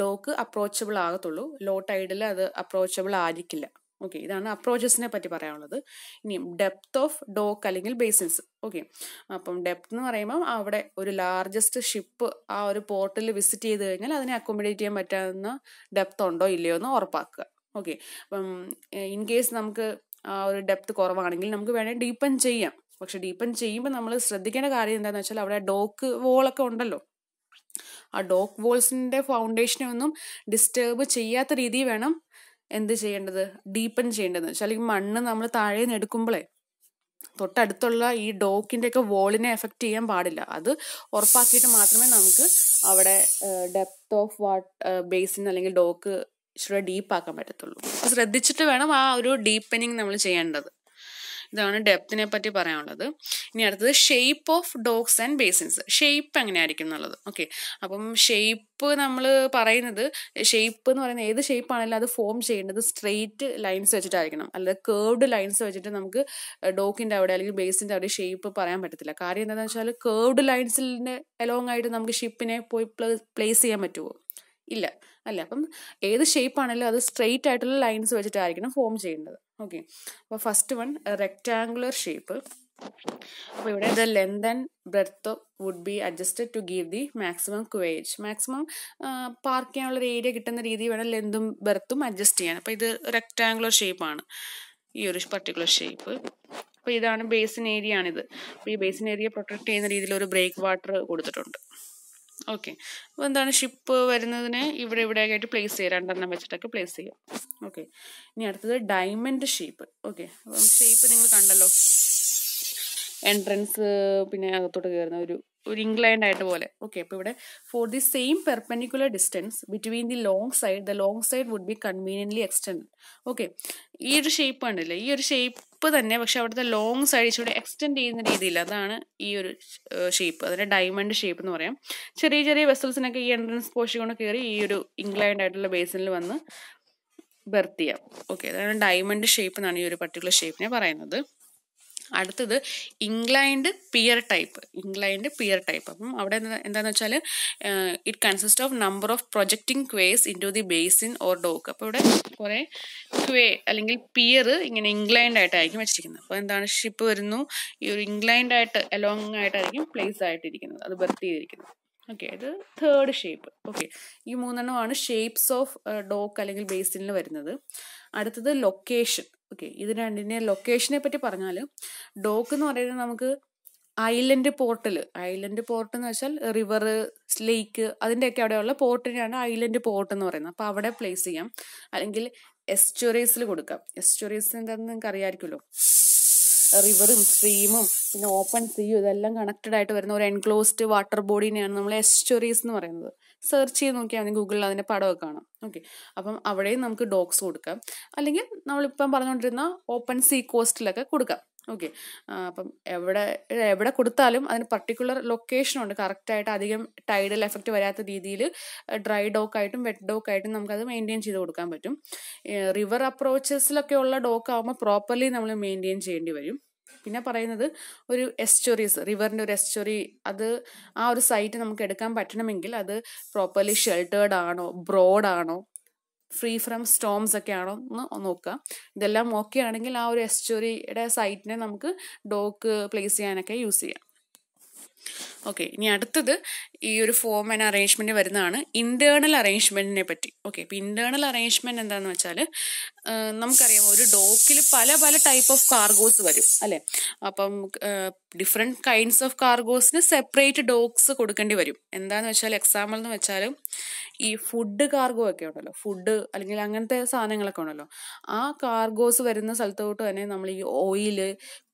ഡോക്ക് അപ്രോച്ചബിൾ ആകത്തുള്ളൂ ലോ ടൈഡിൽ അത് അപ്രോച്ചബിൾ ആയിരിക്കില്ല ഓക്കെ ഇതാണ് അപ്രോച്ചസിനെ പറ്റി പറയാനുള്ളത് ഇനി ഡെപ്ത് ഓഫ് ഡോക്ക് അല്ലെങ്കിൽ ബേസിൻസ് ഓക്കെ അപ്പം ഡെപ്ത് എന്ന് പറയുമ്പോൾ അവിടെ ഒരു ലാർജസ്റ്റ് ഷിപ്പ് ആ ഒരു പോർട്ടിൽ വിസിറ്റ് ചെയ്ത് കഴിഞ്ഞാൽ അതിനെ അക്കോമഡേറ്റ് ചെയ്യാൻ പറ്റാവുന്ന ഡെപ്ത് ഉണ്ടോ ഇല്ലയോ എന്ന് ഉറപ്പാക്കുക ഓക്കെ അപ്പം ഇൻ കേസ് നമുക്ക് ആ ഒരു ഡെപ്ത് കുറവാണെങ്കിൽ നമുക്ക് വേണേൽ ഡീപ്പൻ ചെയ്യാം പക്ഷെ ഡീപ്പൻ ചെയ്യുമ്പോൾ നമ്മൾ ശ്രദ്ധിക്കേണ്ട കാര്യം എന്താണെന്ന് വെച്ചാൽ അവിടെ ഡോക്ക് വോളൊക്കെ ഉണ്ടല്ലോ ആ ഡോക്ക് വോൾസിൻ്റെ ഫൗണ്ടേഷനെ ഒന്നും ഡിസ്റ്റേബ് ചെയ്യാത്ത രീതി വേണം എന്ത് ചെയ്യേണ്ടത് ഡീപ്പൻ ചെയ്യേണ്ടത് വെച്ചാൽ ഈ മണ്ണ് നമ്മൾ താഴെ നിന്ന് എടുക്കുമ്പോഴേ തൊട്ടടുത്തുള്ള ഈ ഡോക്കിൻ്റെ ഒക്കെ വോളിനെ എഫക്റ്റ് ചെയ്യാൻ പാടില്ല അത് ഉറപ്പാക്കിയിട്ട് മാത്രമേ നമുക്ക് അവിടെ ഡെപ്ത് ഓഫ് വാട്ട് ബേസിൻ അല്ലെങ്കിൽ ഡോക്ക് ഇച്ചിരി ഡീപ്പാക്കാൻ പറ്റത്തുള്ളൂ ശ്രദ്ധിച്ചിട്ട് വേണം ആ ഒരു ഡീപ്പനിങ് നമ്മൾ ചെയ്യേണ്ടത് ഇതാണ് ഡെപ്തിനെ പറ്റി പറയാനുള്ളത് ഇനി അടുത്തത് shape of docks and basins shape എങ്ങനെ ആയിരിക്കും എന്നുള്ളത് ഓക്കെ അപ്പം ഷേപ്പ് നമ്മൾ പറയുന്നത് ഷേപ്പ് എന്ന് പറയുന്നത് ഏത് ഷേപ്പ് ആണെങ്കിലും അത് ഫോം ചെയ്യേണ്ടത് സ്ട്രെയിറ്റ് ലൈൻസ് വെച്ചിട്ടായിരിക്കണം അല്ലെങ്കിൽ കേർവ്ഡ് ലൈൻസ് വെച്ചിട്ട് നമുക്ക് ഡോക്കിൻ്റെ അവിടെ അല്ലെങ്കിൽ ബേസിൻ്റെ അവിടെ ഷേപ്പ് പറയാൻ പറ്റത്തില്ല കാര്യം എന്താണെന്ന് വെച്ചാൽ കേർവ്ഡ് ലൈൻസിൻ്റെ അലോങ് ആയിട്ട് നമുക്ക് ഷിപ്പിനെ പോയി പ്ലേസ് ചെയ്യാൻ പറ്റുമോ ഇല്ല അല്ലേ അപ്പം ഏത് ഷേപ്പ് ആണെങ്കിലും അത് സ്ട്രെയിറ്റ് ആയിട്ടുള്ള ലൈൻസ് വെച്ചിട്ടായിരിക്കണം ഫോം ചെയ്യേണ്ടത് ഓക്കെ അപ്പോൾ ഫസ്റ്റ് വൺ റെക്റ്റാംഗുലർ ഷേപ്പ് അപ്പോൾ ഇവിടെ the length and breadth would be adjusted to give the maximum quayage maximum park ചെയ്യാനുള്ള ഒരു ഏരിയ കിട്ടുന്ന രീതി വേണം ലെങ്തും ബ്രത്തും അഡ്ജസ്റ്റ് ചെയ്യാൻ അപ്പോൾ ഇത് ഷേപ്പ് ഷേപ്പാണ് ഈ ഒരു പർട്ടിക്കുലർ ഷേപ്പ് അപ്പോൾ ഇതാണ് ബേസിൻ ഏരിയ ആണിത് അപ്പോൾ ഈ ബേസിൻ ഏരിയ പ്രൊട്ടക്ട് ചെയ്യുന്ന രീതിയിൽ ഒരു ബ്രേക്ക് വാട്ടർ കൊടുത്തിട്ടുണ്ട് ഓക്കെ അപ്പോൾ എന്താണ് ഷിപ്പ് വരുന്നതിന് ഇവിടെ ഇവിടെയൊക്കെ ആയിട്ട് പ്ലേസ് ചെയ്യുക രണ്ടെണ്ണം വെച്ചിട്ടൊക്കെ പ്ലേസ് ചെയ്യുക ഓക്കെ ഇനി അടുത്തത് ഡയമണ്ട് ഷേപ്പ് ഓക്കെ അപ്പം ഷേപ്പ് നിങ്ങൾ കണ്ടല്ലോ എൻട്രൻസ് പിന്നെ അകത്തോട്ട് കയറുന്ന ഒരു ഒരു ഇംഗ്ലണ്ട് ആയിട്ട് പോലെ ഓക്കെ അപ്പോൾ ഇവിടെ for the same perpendicular distance between the long side the long side would be conveniently extend okay ഈ ഒരു ഷേപ്പ് ഉണ്ടല്ലേ ഈ ഒരു ഷേപ്പ് തന്നെ പക്ഷെ അവിടുത്തെ ലോങ് സൈഡ് ഇച്ചിരി എക്സ്റ്റെൻഡ് ചെയ്യുന്ന രീതിയിൽ അതാണ് ഈ ഒരു ഷേപ്പ് അതിൻ്റെ ഡയമണ്ട് ഷേപ്പ് എന്ന് പറയാം ചെറിയ ചെറിയ വെസൽസിനൊക്കെ ഈ എൻട്രൻസ് പോഷൻ കൊണ്ട് കയറി ഈ ഒരു ഇംഗ്ലണ്ട് ആയിട്ടുള്ള ബേസിനിൽ വന്ന് ബെർത്ത് ചെയ്യാം ഓക്കെ അതാണ് ഡയമണ്ട് ഷേപ്പ് എന്നാണ് ഈ ഒരു പർട്ടിക്കുലർ ഷേപ്പിനെ പറയുന്നത് അടുത്തത് inclined pier type inclined pier type അപ്പം അവിടെ എന്താണെന്ന് വെച്ചാൽ it consist of number of projecting quays into the basin or dock അപ്പോൾ ഇവിടെ കുറേ ക്വേ അല്ലെങ്കിൽ പിയർ ഇങ്ങനെ ഇംഗ്ലൈൻഡ് ആയിട്ടായിരിക്കും വെച്ചിരിക്കുന്നത് അപ്പോൾ എന്താണ് ഷിപ്പ് വരുന്നു ഈ ഒരു ഇംഗ്ലൈൻഡ് ആയിട്ട് അലോങ് ആയിട്ടായിരിക്കും പ്ലേസ് ആയിട്ടിരിക്കുന്നത് അത് ബർത്ത് ചെയ്തിരിക്കുന്നത് ഓക്കെ ഇത് തേർഡ് ഷേപ്പ് ഓക്കെ ഈ മൂന്നെണ്ണമാണ് ഷേപ്സ് ഓഫ് ഡോക്ക് അല്ലെങ്കിൽ ബേസിനിൽ വരുന്നത് അടുത്തത് ലൊക്കേഷൻ ഓക്കെ ഇത് രണ്ടിൻ്റെ ലൊക്കേഷനെ പറ്റി പറഞ്ഞാൽ ഡോക്ക് എന്ന് പറയുന്നത് നമുക്ക് ഐലൻഡ് പോർട്ടൽ ഐലൻഡ് പോർട്ട് എന്ന് വെച്ചാൽ റിവർ ലേക്ക് അതിൻ്റെയൊക്കെ അവിടെയുള്ള പോർട്ടിനെയാണ് ഐലൻഡ് പോർട്ട് എന്ന് പറയുന്നത് അപ്പോൾ അവിടെ പ്ലേസ് ചെയ്യാം അല്ലെങ്കിൽ എസ്റ്റോറീസിൽ കൊടുക്കാം എസ്റ്റുറീസ് എന്താണെന്ന് നിങ്ങൾക്ക് അറിയാമായിരിക്കുമല്ലോ റിവറും സ്ട്രീമും പിന്നെ ഓപ്പൺ സീയും ഇതെല്ലാം കണക്റ്റഡ് ആയിട്ട് വരുന്ന ഒരു എൻക്ലോസ്ഡ് വാട്ടർ ബോഡിനെയാണ് നമ്മൾ എസ്റ്റോറീസ് എന്ന് പറയുന്നത് സെർച്ച് ചെയ്ത് നോക്കിയാൽ ഗൂഗിളിൽ അതിൻ്റെ പടമൊക്കെ കാണാം ഓക്കെ അപ്പം അവിടെയും നമുക്ക് ഡോക്സ് കൊടുക്കാം അല്ലെങ്കിൽ നമ്മളിപ്പം പറഞ്ഞുകൊണ്ടിരുന്ന ഓപ്പൺ സീ കോസ്റ്റിലൊക്കെ കൊടുക്കാം ഓക്കെ അപ്പം എവിടെ എവിടെ കൊടുത്താലും അതിന് പർട്ടിക്കുലർ ലൊക്കേഷനുണ്ട് കറക്റ്റായിട്ട് അധികം ടൈഡൽ എഫക്റ്റ് വരാത്ത രീതിയിൽ ഡ്രൈ ഡോക്കായിട്ടും വെറ്റ് ഡോക്കായിട്ടും നമുക്കത് മെയിൻറ്റെയിൻ ചെയ്ത് കൊടുക്കാൻ പറ്റും റിവർ അപ്രോച്ചസിലൊക്കെ ഉള്ള ഡോക്ക് ആകുമ്പോൾ പ്രോപ്പർലി നമ്മൾ മെയിൻറ്റെയിൻ ചെയ്യേണ്ടി വരും പിന്നെ പറയുന്നത് ഒരു എസ്റ്റോറീസ് റിവറിൻ്റെ ഒരു എസ്റ്റോറി അത് ആ ഒരു സൈറ്റ് നമുക്ക് എടുക്കാൻ പറ്റണമെങ്കിൽ അത് പ്രോപ്പർലി ഷെൽട്ടേർഡ് ആണോ ബ്രോഡ് ആണോ ഫ്രീ ഫ്രം സ്റ്റോംസ് ഒക്കെ ആണോ എന്ന് നോക്കുക ഇതെല്ലാം ഓക്കെ ആണെങ്കിൽ ആ ഒരു എസ്റ്റോറിയുടെ സൈറ്റിനെ നമുക്ക് ഡോക്ക് പ്ലേസ് ചെയ്യാനൊക്കെ യൂസ് ചെയ്യാം ഓക്കെ ഇനി അടുത്തത് ഈ ഒരു ഫോം ആൻഡ് അറേഞ്ച്മെൻറ്റ് വരുന്നതാണ് ഇൻറ്റേർണൽ അറേഞ്ച്മെൻറ്റിനെ പറ്റി ഓക്കെ ഇപ്പോൾ ഇൻറ്റേർണൽ അറേഞ്ച്മെൻറ്റ് എന്താണെന്ന് വെച്ചാൽ നമുക്കറിയാം ഒരു ഡോക്കിൽ പല പല ടൈപ്പ് ഓഫ് കാർഗോസ് വരും അല്ലേ അപ്പം ഡിഫറെൻറ്റ് കൈൻഡ്സ് ഓഫ് കാർഗോസിന് സെപ്പറേറ്റ് ഡോക്സ് കൊടുക്കേണ്ടി വരും എന്താണെന്ന് വെച്ചാൽ എക്സാമ്പിൾ എന്ന് വെച്ചാൽ ഈ ഫുഡ് കാർഗോ ഒക്കെ ഉണ്ടല്ലോ ഫുഡ് അല്ലെങ്കിൽ അങ്ങനത്തെ സാധനങ്ങളൊക്കെ ഉണ്ടല്ലോ ആ കാർഗോസ് വരുന്ന സ്ഥലത്തോട്ട് തന്നെ നമ്മൾ ഈ ഓയില്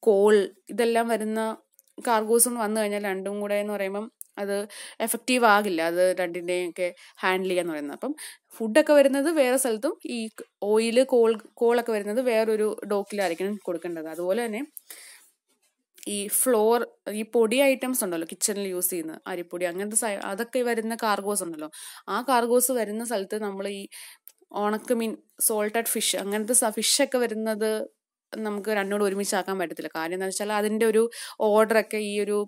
കോൾ ഇതെല്ലാം വരുന്ന കാർഗോസ് എന്ന് വന്നു കഴിഞ്ഞാൽ രണ്ടും കൂടെ എന്ന് പറയുമ്പം അത് എഫക്റ്റീവ് ആകില്ല അത് രണ്ടിൻ്റെയും ഒക്കെ ഹാൻഡിൽ ചെയ്യാന്ന് പറയുന്നത് അപ്പം ഫുഡൊക്കെ വരുന്നത് വേറെ സ്ഥലത്തും ഈ ഓയില് കോൾ കോളൊക്കെ വരുന്നത് വേറൊരു ഡോക്കിലായിരിക്കണം കൊടുക്കേണ്ടത് അതുപോലെ തന്നെ ഈ ഫ്ലോർ ഈ പൊടി ഐറ്റംസ് ഉണ്ടല്ലോ കിച്ചണിൽ യൂസ് ചെയ്യുന്ന അരിപ്പൊടി അങ്ങനത്തെ അതൊക്കെ വരുന്ന കാർഗോസ് ഉണ്ടല്ലോ ആ കാർഗോസ് വരുന്ന സ്ഥലത്ത് നമ്മൾ ഈ ഉണക്ക മീൻ സോൾട്ടഡ് ഫിഷ് അങ്ങനത്തെ ഫിഷൊക്കെ വരുന്നത് നമുക്ക് രണ്ടോട് ആക്കാൻ പറ്റത്തില്ല കാര്യം എന്താണെന്ന് വെച്ചാൽ അതിൻ്റെ ഒരു ഓർഡറൊക്കെ ഈ ഒരു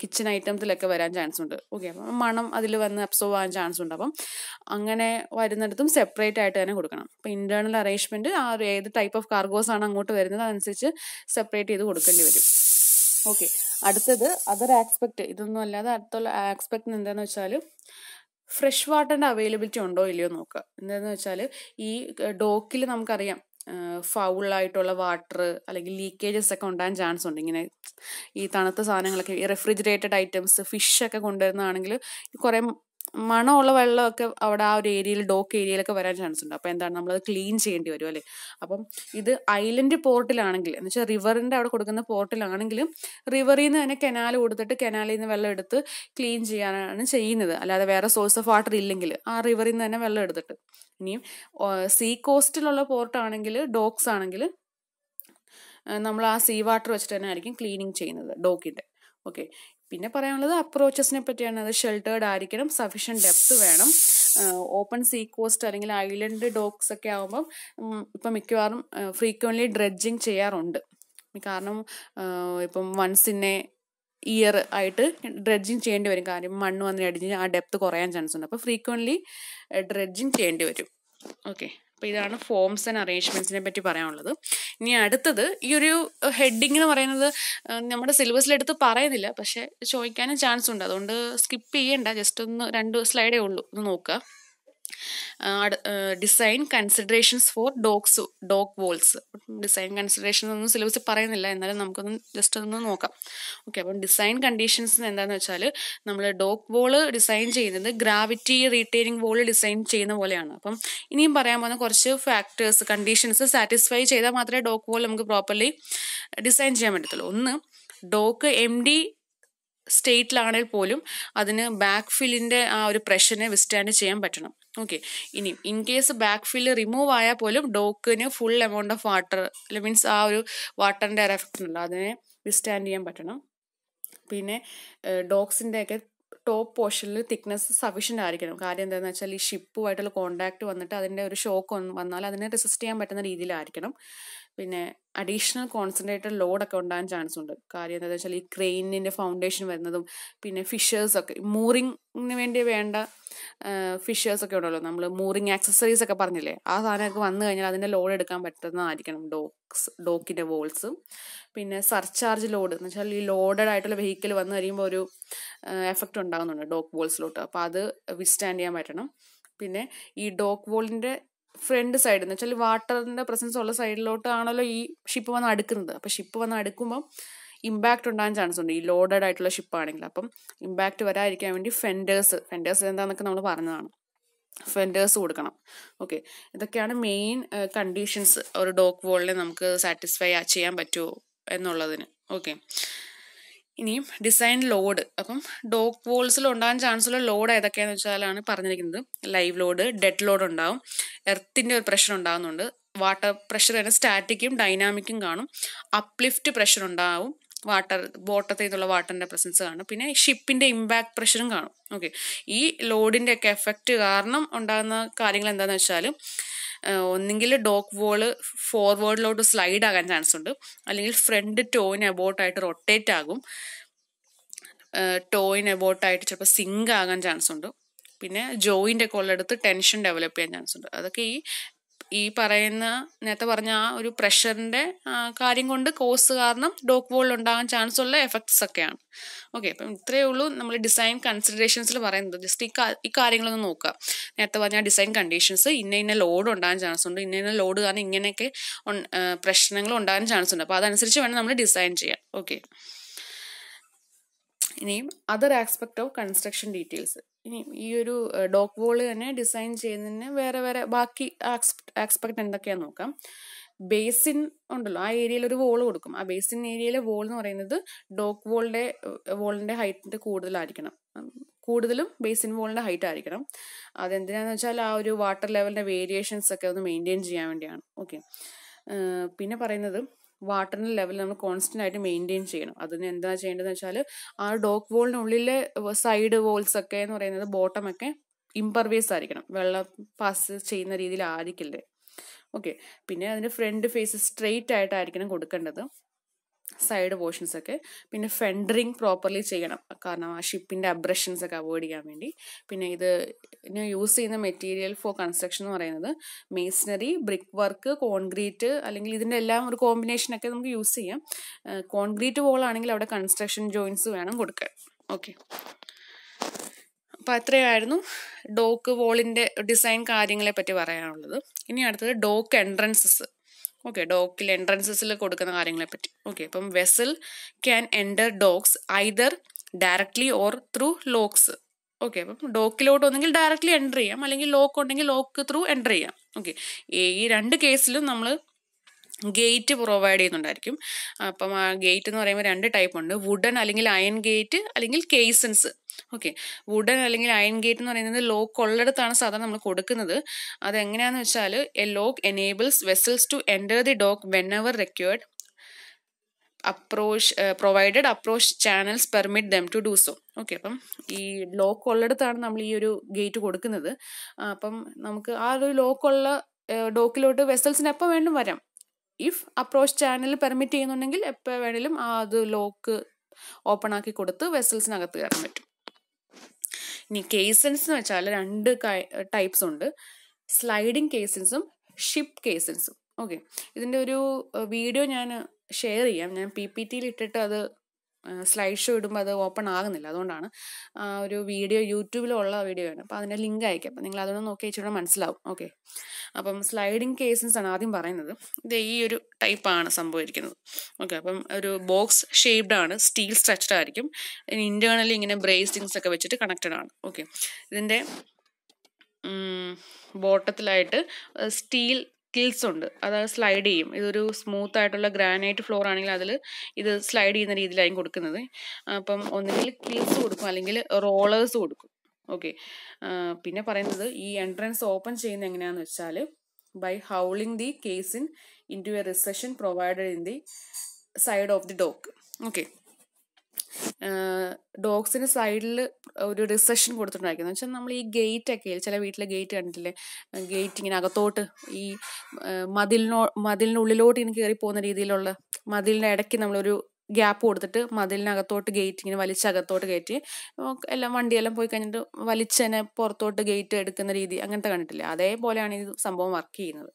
കിച്ചൺ ഐറ്റംസിലൊക്കെ വരാൻ ചാൻസ് ഉണ്ട് ഓക്കെ അപ്പം മണം അതിൽ വന്ന് അബ്സോർവ് ആകാൻ ചാൻസ് ഉണ്ട് അപ്പം അങ്ങനെ വരുന്നിടത്തും സെപ്പറേറ്റ് ആയിട്ട് തന്നെ കൊടുക്കണം അപ്പം ഇൻറ്റേർണൽ അറേഞ്ച്മെൻറ്റ് ആ ഏത് ടൈപ്പ് ഓഫ് കാർഗോസ് ആണ് അങ്ങോട്ട് വരുന്നത് അതനുസരിച്ച് സെപ്പറേറ്റ് ചെയ്ത് കൊടുക്കേണ്ടി വരും ഓക്കെ അടുത്തത് അതർ ആക്സ്പെക്ട് ഇതൊന്നും അല്ലാതെ അടുത്തുള്ള ആക്സ്പെക്ട് എന്താണെന്ന് വെച്ചാൽ ഫ്രഷ് വാട്ടറിൻ്റെ അവൈലബിലിറ്റി ഉണ്ടോ ഇല്ലയോ നോക്കുക എന്താണെന്ന് വെച്ചാൽ ഈ ഡോക്കിൽ നമുക്കറിയാം ഫൗളായിട്ടുള്ള വാട്ടർ അല്ലെങ്കിൽ ലീക്കേജസ് ഒക്കെ ഉണ്ടാകാൻ ചാൻസ് ഉണ്ട് ഇങ്ങനെ ഈ തണുത്ത സാധനങ്ങളൊക്കെ ഈ റെഫ്രിജറേറ്റഡ് ഐറ്റംസ് ഫിഷ് ഒക്കെ കൊണ്ടുവരുന്നതാണെങ്കിൽ കുറേ മണമുള്ള വെള്ളമൊക്കെ അവിടെ ആ ഒരു ഏരിയയിൽ ഡോക്ക് ഏരിയയിലൊക്കെ വരാൻ ചാൻസ് ഉണ്ട് അപ്പോൾ എന്താണ് നമ്മളത് ക്ലീൻ ചെയ്യേണ്ടി വരും അല്ലേ അപ്പം ഇത് ഐലൻഡ് പോർട്ടിലാണെങ്കിൽ എന്ന് വെച്ചാൽ റിവറിൻ്റെ അവിടെ കൊടുക്കുന്ന പോർട്ടിലാണെങ്കിലും റിവറിൽ നിന്ന് തന്നെ കനാൽ കൊടുത്തിട്ട് കനാലിൽ നിന്ന് വെള്ളം എടുത്ത് ക്ലീൻ ചെയ്യാനാണ് ചെയ്യുന്നത് അല്ലാതെ വേറെ സോഴ്സ് ഓഫ് വാട്ടർ ഇല്ലെങ്കിൽ ആ റിവറിൽ നിന്ന് തന്നെ വെള്ളം എടുത്തിട്ട് ഇനിയും സീ കോസ്റ്റിലുള്ള പോർട്ടാണെങ്കിൽ ഡോക്സ് ആണെങ്കിൽ നമ്മൾ ആ സീ വാട്ടർ വെച്ചിട്ട് തന്നെ ആയിരിക്കും ക്ലീനിങ് ചെയ്യുന്നത് ഡോക്കിൻ്റെ ഓക്കെ പിന്നെ പറയാനുള്ളത് അപ്രോച്ചസിനെ പറ്റിയാണ് അത് ഷെൽട്ടേർഡ് ആയിരിക്കണം സഫീഷ്യൻ ഡെപ്ത് വേണം ഓപ്പൺ സീ കോസ്റ്റ് അല്ലെങ്കിൽ ഐലൻഡ് ഡോക്സ് ഒക്കെ ആകുമ്പം ഇപ്പം മിക്കവാറും ഫ്രീക്വൻലി ഡ്രെഡ്ജിങ് ചെയ്യാറുണ്ട് കാരണം ഇപ്പം വൺസ് ഇൻ എ ഇയർ ആയിട്ട് ഡ്രെഡ്ജിങ് ചെയ്യേണ്ടി വരും കാര്യം മണ്ണ് വന്ന് അടിഞ്ഞ് ആ ഡെപ്ത് കുറയാൻ ചാൻസ് ഉണ്ട് അപ്പോൾ ഫ്രീക്വൻലി ഡ്രെഡ്ജിങ് ചെയ്യേണ്ടി വരും ഓക്കെ അപ്പോൾ ഇതാണ് ഫോംസ് ആൻഡ് അറേഞ്ച്മെൻറ്റ്സിനെ പറ്റി പറയാനുള്ളത് ഇനി അടുത്തത് ഈ ഒരു ഹെഡിങ് എന്ന് പറയുന്നത് നമ്മുടെ സിലബസിലെടുത്ത് പറയുന്നില്ല പക്ഷേ ചോദിക്കാനും ചാൻസ് ഉണ്ട് അതുകൊണ്ട് സ്കിപ്പ് ചെയ്യേണ്ട ജസ്റ്റ് ഒന്ന് രണ്ട് സ്ലൈഡേ ഉള്ളൂ ഒന്ന് നോക്കുക design considerations for docks dock walls design considerations ഒന്നും സിലബസിൽ പറയുന്നില്ല എന്നാലും നമുക്കൊന്ന് ജസ്റ്റ് ഒന്ന് നോക്കാം ഓക്കെ അപ്പം ഡിസൈൻ കണ്ടീഷൻസ് എന്താണെന്ന് വെച്ചാൽ നമ്മൾ ഡോഗ് വോള് ഡിസൈൻ ചെയ്യുന്നത് ഗ്രാവിറ്റി റീറ്റെയിനിങ് വോള് ഡിസൈൻ ചെയ്യുന്ന പോലെയാണ് അപ്പം ഇനിയും പറയാൻ പോകുന്ന കുറച്ച് ഫാക്ടേഴ്സ് കണ്ടീഷൻസ് സാറ്റിസ്ഫൈ ചെയ്താൽ മാത്രമേ ഡോഗ് വോൾ നമുക്ക് പ്രോപ്പർലി ഡിസൈൻ ചെയ്യാൻ പറ്റത്തുള്ളൂ ഒന്ന് ഡോക്ക് എം ഡി സ്റ്റേറ്റിലാണെങ്കിൽ പോലും അതിന് ബാക്ക് ഫില്ലിൻ്റെ ആ ഒരു പ്രഷറിനെ വിസ്റ്റാൻഡ് ചെയ്യാൻ പറ്റണം ഓക്കെ ഇനി in case back fill remove ആയാൽ പോലും ഡോക്കിന് full amount of water means ആ ഒരു വാട്ടറിൻ്റെ ഒരു എഫക്റ്റ് ഉണ്ടല്ലോ അതിനെ വിസ്റ്റാൻഡ് ചെയ്യാൻ പറ്റണം പിന്നെ ഒക്കെ ടോപ്പ് പോർഷനിൽ തിക്നെസ് സഫീഷ്യൻ്റ് ആയിരിക്കണം കാര്യം എന്താണെന്ന് വെച്ചാൽ ഈ ഷിപ്പുമായിട്ടുള്ള കോണ്ടാക്ട് വന്നിട്ട് അതിൻ്റെ ഒരു ഷോക്ക് വന്നാൽ അതിനെ റെസിസ്റ്റ് ചെയ്യാൻ പറ്റുന്ന രീതിയിലായിരിക്കണം പിന്നെ അഡീഷണൽ കോൺസെൻട്രേറ്റഡ് ലോഡൊക്കെ ഉണ്ടാകാൻ ചാൻസ് ഉണ്ട് കാര്യം എന്താണെന്ന് വെച്ചാൽ ഈ ക്രെയിനിൻ്റെ ഫൗണ്ടേഷൻ വരുന്നതും പിന്നെ ഫിഷേഴ്സൊക്കെ മൂറിങ്ങിന് വേണ്ടി വേണ്ട ഫിഷേഴ്സൊക്കെ ഉണ്ടല്ലോ നമ്മൾ മൂറിങ് ആക്സസറീസ് ഒക്കെ പറഞ്ഞില്ലേ ആ സാധനമൊക്കെ വന്നു കഴിഞ്ഞാൽ അതിൻ്റെ ലോഡ് എടുക്കാൻ പറ്റുന്നതായിരിക്കണം ഡോക്സ് ഡോക്കിൻ്റെ വോൾസും പിന്നെ സർചാർജ് ലോഡ് എന്ന് വെച്ചാൽ ഈ ലോഡഡ് ആയിട്ടുള്ള വെഹിക്കിൾ വന്നു കഴിയുമ്പോൾ ഒരു എഫക്റ്റ് ഉണ്ടാകുന്നുണ്ട് ഡോക്ക് വോൾസിലോട്ട് അപ്പോൾ അത് വിസ്റ്റാൻഡ് ചെയ്യാൻ പറ്റണം പിന്നെ ഈ ഡോക്ക് വോളിൻ്റെ ഫ്രണ്ട് സൈഡിൽ എന്ന് വെച്ചാൽ വാട്ടറിൻ്റെ പ്രസൻസ് ഉള്ള സൈഡിലോട്ടാണല്ലോ ഈ ഷിപ്പ് വന്ന് അടുക്കുന്നത് അപ്പോൾ ഷിപ്പ് വന്ന് അടുക്കുമ്പം ഇമ്പാക്റ്റ് ഉണ്ടാകാൻ ചാൻസ് ഉണ്ട് ഈ ലോഡഡ് ആയിട്ടുള്ള ഷിപ്പ് ആണെങ്കിൽ അപ്പം ഇമ്പാക്റ്റ് വരാതിരിക്കാൻ വേണ്ടി ഫെൻഡേഴ്സ് ഫെൻഡേഴ്സ് എന്താണെന്നൊക്കെ നമ്മൾ പറഞ്ഞതാണ് ഫെൻഡേഴ്സ് കൊടുക്കണം ഓക്കെ ഇതൊക്കെയാണ് മെയിൻ കണ്ടീഷൻസ് ഒരു ഡോക്ക് വോളിനെ നമുക്ക് സാറ്റിസ്ഫൈ ചെയ്യാൻ പറ്റുമോ എന്നുള്ളതിന് ഓക്കെ ഇനിയും ഡിസൈൻ ലോഡ് അപ്പം ഡോക്ക് വോൾസിൽ ഉണ്ടാകാൻ ചാൻസുള്ള ലോഡ് ഏതൊക്കെയാന്ന് വെച്ചാലാണ് പറഞ്ഞിരിക്കുന്നത് ലൈവ് ലോഡ് ഡെഡ് ലോഡ് ഉണ്ടാവും എർത്തിൻ്റെ ഒരു പ്രഷർ ഉണ്ടാകുന്നുണ്ട് വാട്ടർ പ്രഷർ തന്നെ സ്റ്റാറ്റിക്കും ഡൈനാമിക്കും കാണും അപ്ലിഫ്റ്റ് പ്രഷർ ഉണ്ടാവും വാട്ടർ ബോട്ടത്തിൽ നിന്നുള്ള വാട്ടറിൻ്റെ പ്രസൻസ് കാണും പിന്നെ ഷിപ്പിൻ്റെ ഇമ്പാക്ട് പ്രഷറും കാണും ഓക്കെ ഈ ലോഡിൻ്റെ ഒക്കെ എഫക്റ്റ് കാരണം ഉണ്ടാകുന്ന കാര്യങ്ങൾ എന്താണെന്ന് വെച്ചാൽ ഒന്നെങ്കിൽ ഡോക്ക് വോള് ഫോർവേഡിലോട്ട് സ്ലൈഡ് ആകാൻ ചാൻസ് ഉണ്ട് അല്ലെങ്കിൽ ഫ്രണ്ട് ടോയിന് അബോട്ടായിട്ട് റൊട്ടേറ്റ് ആകും ടോയിന് അബോട്ടായിട്ട് ചിലപ്പോൾ സിങ്ക് ആകാൻ ചാൻസ് ഉണ്ട് പിന്നെ ജോയിൻ്റെ ഒക്കെ ടെൻഷൻ ഡെവലപ്പ് ചെയ്യാൻ ചാൻസ് ഉണ്ട് അതൊക്കെ ഈ ഈ പറയുന്ന നേരത്തെ പറഞ്ഞ ആ ഒരു പ്രഷറിന്റെ കാര്യം കൊണ്ട് കോസ് കാരണം ഡോക്ക് വോളിൽ ഉണ്ടാകാൻ ചാൻസ് ഉള്ള എഫക്ട്സ് ഒക്കെയാണ് ഓക്കെ അപ്പം ഇത്രയേ ഉള്ളൂ നമ്മൾ ഡിസൈൻ കൺസിഡറേഷൻസിൽ പറയുന്നത് ജസ്റ്റ് ഈ ഈ കാര്യങ്ങളൊന്ന് നോക്കുക നേരത്തെ പറഞ്ഞ ഡിസൈൻ കണ്ടീഷൻസ് ഇന്ന ഇന്ന ലോഡ് ഉണ്ടാകാൻ ചാൻസ് ഉണ്ട് ഇന്ന ഇന്ന ലോഡ് കാരണം ഇങ്ങനെയൊക്കെ പ്രശ്നങ്ങൾ ഉണ്ടാകാൻ ചാൻസ് ഉണ്ട് അപ്പോൾ അതനുസരിച്ച് വേണം നമ്മൾ ഡിസൈൻ ചെയ്യാൻ ഓക്കെ ഇനിയും other aspect of construction details ഇനി ഈ ഒരു ഡോക്ക് വോള് തന്നെ ഡിസൈൻ ചെയ്യുന്നതിന് വേറെ വേറെ ബാക്കി ആസ്പെക്ട് എന്തൊക്കെയാന്ന് നോക്കാം ബേസിൻ ഉണ്ടല്ലോ ആ ഏരിയയിൽ ഒരു വോൾ കൊടുക്കും ആ ബേസിൻ ഏരിയയിലെ വോൾ എന്ന് പറയുന്നത് ഡോക്ക് വോളിന്റെ വോളിന്റെ ഹൈറ്റിന്റെ കൂടുതലായിരിക്കണം കൂടുതലും ബേസിൻ വോളിന്റെ ഹൈറ്റ് ആയിരിക്കണം അതെന്തിനാന്ന് വെച്ചാൽ ആ ഒരു വാട്ടർ ലെവലിന്റെ വേരിയേഷൻസ് ഒക്കെ ഒന്ന് മെയിൻറ്റെയിൻ ചെയ്യാൻ വേണ്ടിയാണ് ഓക്കെ പിന്നെ പറയുന്നത് വാട്ടറിൻ്റെ ലെവൽ നമ്മൾ കോൺസ്റ്റൻ്റ് ആയിട്ട് മെയിൻറ്റെയിൻ ചെയ്യണം അതിന് എന്താ ചെയ്യേണ്ടതെന്ന് വെച്ചാൽ ആ ഡോക്ക് ഉള്ളിലെ സൈഡ് വോൾസ് ഒക്കെ എന്ന് പറയുന്നത് ബോട്ടമൊക്കെ ഇമ്പർവേസ് ആയിരിക്കണം വെള്ളം പാസ് ചെയ്യുന്ന രീതിയിലായിരിക്കില്ലേ ഓക്കെ പിന്നെ അതിൻ്റെ ഫ്രണ്ട് ഫേസ് സ്ട്രെയിറ്റ് ആയിട്ടായിരിക്കണം കൊടുക്കേണ്ടത് സൈഡ് പോർഷൻസൊക്കെ പിന്നെ ഫെൻഡറിങ് പ്രോപ്പർലി ചെയ്യണം കാരണം ആ ഷിപ്പിൻ്റെ അബ്രഷൻസ് ഒക്കെ അവോയ്ഡ് ചെയ്യാൻ വേണ്ടി പിന്നെ ഇത് യൂസ് ചെയ്യുന്ന മെറ്റീരിയൽ ഫോർ കൺസ്ട്രക്ഷൻ എന്ന് പറയുന്നത് മേസനറി ബ്രിക്ക് വർക്ക് കോൺക്രീറ്റ് അല്ലെങ്കിൽ ഇതിൻ്റെ എല്ലാം ഒരു കോമ്പിനേഷനൊക്കെ നമുക്ക് യൂസ് ചെയ്യാം കോൺക്രീറ്റ് വോളാണെങ്കിൽ അവിടെ കൺസ്ട്രക്ഷൻ ജോയിൻസ് വേണം കൊടുക്കാൻ ഓക്കെ അപ്പോൾ അത്രയായിരുന്നു ഡോക്ക് വോളിൻ്റെ ഡിസൈൻ കാര്യങ്ങളെ പറ്റി പറയാനുള്ളത് ഇനി അടുത്തത് ഡോക്ക് എൻട്രൻസസ് ഓക്കെ ഡോക്കിൽ എൻട്രൻസസിൽ കൊടുക്കുന്ന കാര്യങ്ങളെ പറ്റി ഓക്കെ അപ്പം vessel can enter docks either directly or through locks okay അപ്പം ഡോക്കിലോട്ട് ഒന്നെങ്കിൽ ഡയറക്ട്ലി എൻ്റർ ചെയ്യാം അല്ലെങ്കിൽ ലോക്ക് ഉണ്ടെങ്കിൽ ലോക്ക് ത്രൂ എൻ്റർ ചെയ്യാം ഓക്കെ ഈ രണ്ട് കേസിലും നമ്മൾ ഗേറ്റ് പ്രൊവൈഡ് ചെയ്യുന്നുണ്ടായിരിക്കും അപ്പം ആ ഗേറ്റ് എന്ന് പറയുമ്പോൾ രണ്ട് ടൈപ്പ് ഉണ്ട് വുഡൻ അല്ലെങ്കിൽ അയൺ ഗേറ്റ് അല്ലെങ്കിൽ കേസൻസ് ഓക്കെ വുഡൻ അല്ലെങ്കിൽ അയൺ ഗേറ്റ് എന്ന് പറയുന്നത് ലോക്ക് ഉള്ളിടത്താണ് സാധാരണ നമ്മൾ കൊടുക്കുന്നത് അതെങ്ങനെയാണെന്ന് വെച്ചാൽ a lock enables vessels to enter the dock whenever required approach provided approach channels permit them to do so okay അപ്പം ഈ ലോക്ക് ഉള്ളിടത്താണ് നമ്മൾ ഈ ഒരു ഗേറ്റ് കൊടുക്കുന്നത് അപ്പം നമുക്ക് ആ ഒരു ലോക്കുള്ള ഡോക്കിലോട്ട് വെസൽസിന് എപ്പോൾ വേണ്ടും വരാം ഇഫ് അപ്രോച്ച് ചാനൽ പെർമിറ്റ് ചെയ്യുന്നുണ്ടെങ്കിൽ എപ്പോൾ വേണേലും അത് ലോക്ക് ഓപ്പൺ ആക്കി കൊടുത്ത് വെസൽസിനകത്ത് കയറാൻ പറ്റും ഇനി കേസൻസ് എന്ന് വെച്ചാൽ രണ്ട് ടൈപ്സ് ഉണ്ട് സ്ലൈഡിങ് കേസൻസും ഷിപ്പ് കേസൻസും ഓക്കെ ഇതിൻ്റെ ഒരു വീഡിയോ ഞാൻ ഷെയർ ചെയ്യാം ഞാൻ പി പി ടിയിൽ ഇട്ടിട്ട് അത് സ്ലൈഡ് ഷോ ഇടുമ്പോൾ അത് ഓപ്പൺ ആകുന്നില്ല അതുകൊണ്ടാണ് ഒരു വീഡിയോ യൂട്യൂബിലുള്ള വീഡിയോ ആണ് അപ്പോൾ അതിൻ്റെ ലിങ്ക് അയക്കാം അപ്പം നിങ്ങൾ അതൊന്ന് നോക്കി ഇച്ചിരി മനസ്സിലാവും ഓക്കെ അപ്പം സ്ലൈഡിങ് കേസസ് ആണ് ആദ്യം പറയുന്നത് ഇത് ഈ ഒരു ടൈപ്പാണ് സംഭവിക്കുന്നത് ഓക്കെ അപ്പം ഒരു ബോക്സ് ഷേപ്ഡ് ആണ് സ്റ്റീൽ സ്ട്രക്ചർ ആയിരിക്കും ഇൻറ്റേർണലി ഇങ്ങനെ ബ്രേസിങ്സ് ഒക്കെ വെച്ചിട്ട് കണക്റ്റഡ് ആണ് ഓക്കെ ഇതിൻ്റെ ബോട്ടത്തിലായിട്ട് സ്റ്റീൽ സ്കിൽസ് ഉണ്ട് അതായത് സ്ലൈഡ് ചെയ്യും ഇതൊരു സ്മൂത്ത് ആയിട്ടുള്ള ഗ്രാനൈറ്റ് ഫ്ലോർ ആണെങ്കിൽ അതിൽ ഇത് സ്ലൈഡ് ചെയ്യുന്ന രീതിയിലായിരിക്കും കൊടുക്കുന്നത് അപ്പം ഒന്നുകിൽ ക്ലിൽസ് കൊടുക്കും അല്ലെങ്കിൽ റോളേഴ്സ് കൊടുക്കും ഓക്കെ പിന്നെ പറയുന്നത് ഈ എൻട്രൻസ് ഓപ്പൺ ചെയ്യുന്ന എങ്ങനെയാന്ന് വെച്ചാൽ by hauling the case into a recession provided in the side of the dock okay ഡോഗ്സിന് സൈഡിൽ ഒരു റിസഷൻ എന്ന് വെച്ചാൽ നമ്മൾ ഈ ഗേറ്റ് ഒക്കെ ചില വീട്ടിലെ ഗേറ്റ് കണ്ടിട്ടില്ലേ ഗേറ്റ് ഇങ്ങനെ അകത്തോട്ട് ഈ മതിലിനോ മതിലിനുള്ളിലോട്ട് ഇങ്ങനെ കയറി പോകുന്ന രീതിയിലുള്ള മതിലിൻ്റെ ഇടയ്ക്ക് നമ്മളൊരു ഗ്യാപ്പ് കൊടുത്തിട്ട് മതിലിനകത്തോട്ട് ഗേറ്റ് ഇങ്ങനെ വലിച്ചകത്തോട്ട് കയറ്റി എല്ലാം വണ്ടിയെല്ലാം പോയി കഴിഞ്ഞിട്ട് വലിച്ചതിനെ പുറത്തോട്ട് ഗേറ്റ് എടുക്കുന്ന രീതി അങ്ങനത്തെ കണ്ടിട്ടില്ലേ അതേപോലെയാണ് ഈ സംഭവം വർക്ക് ചെയ്യുന്നത്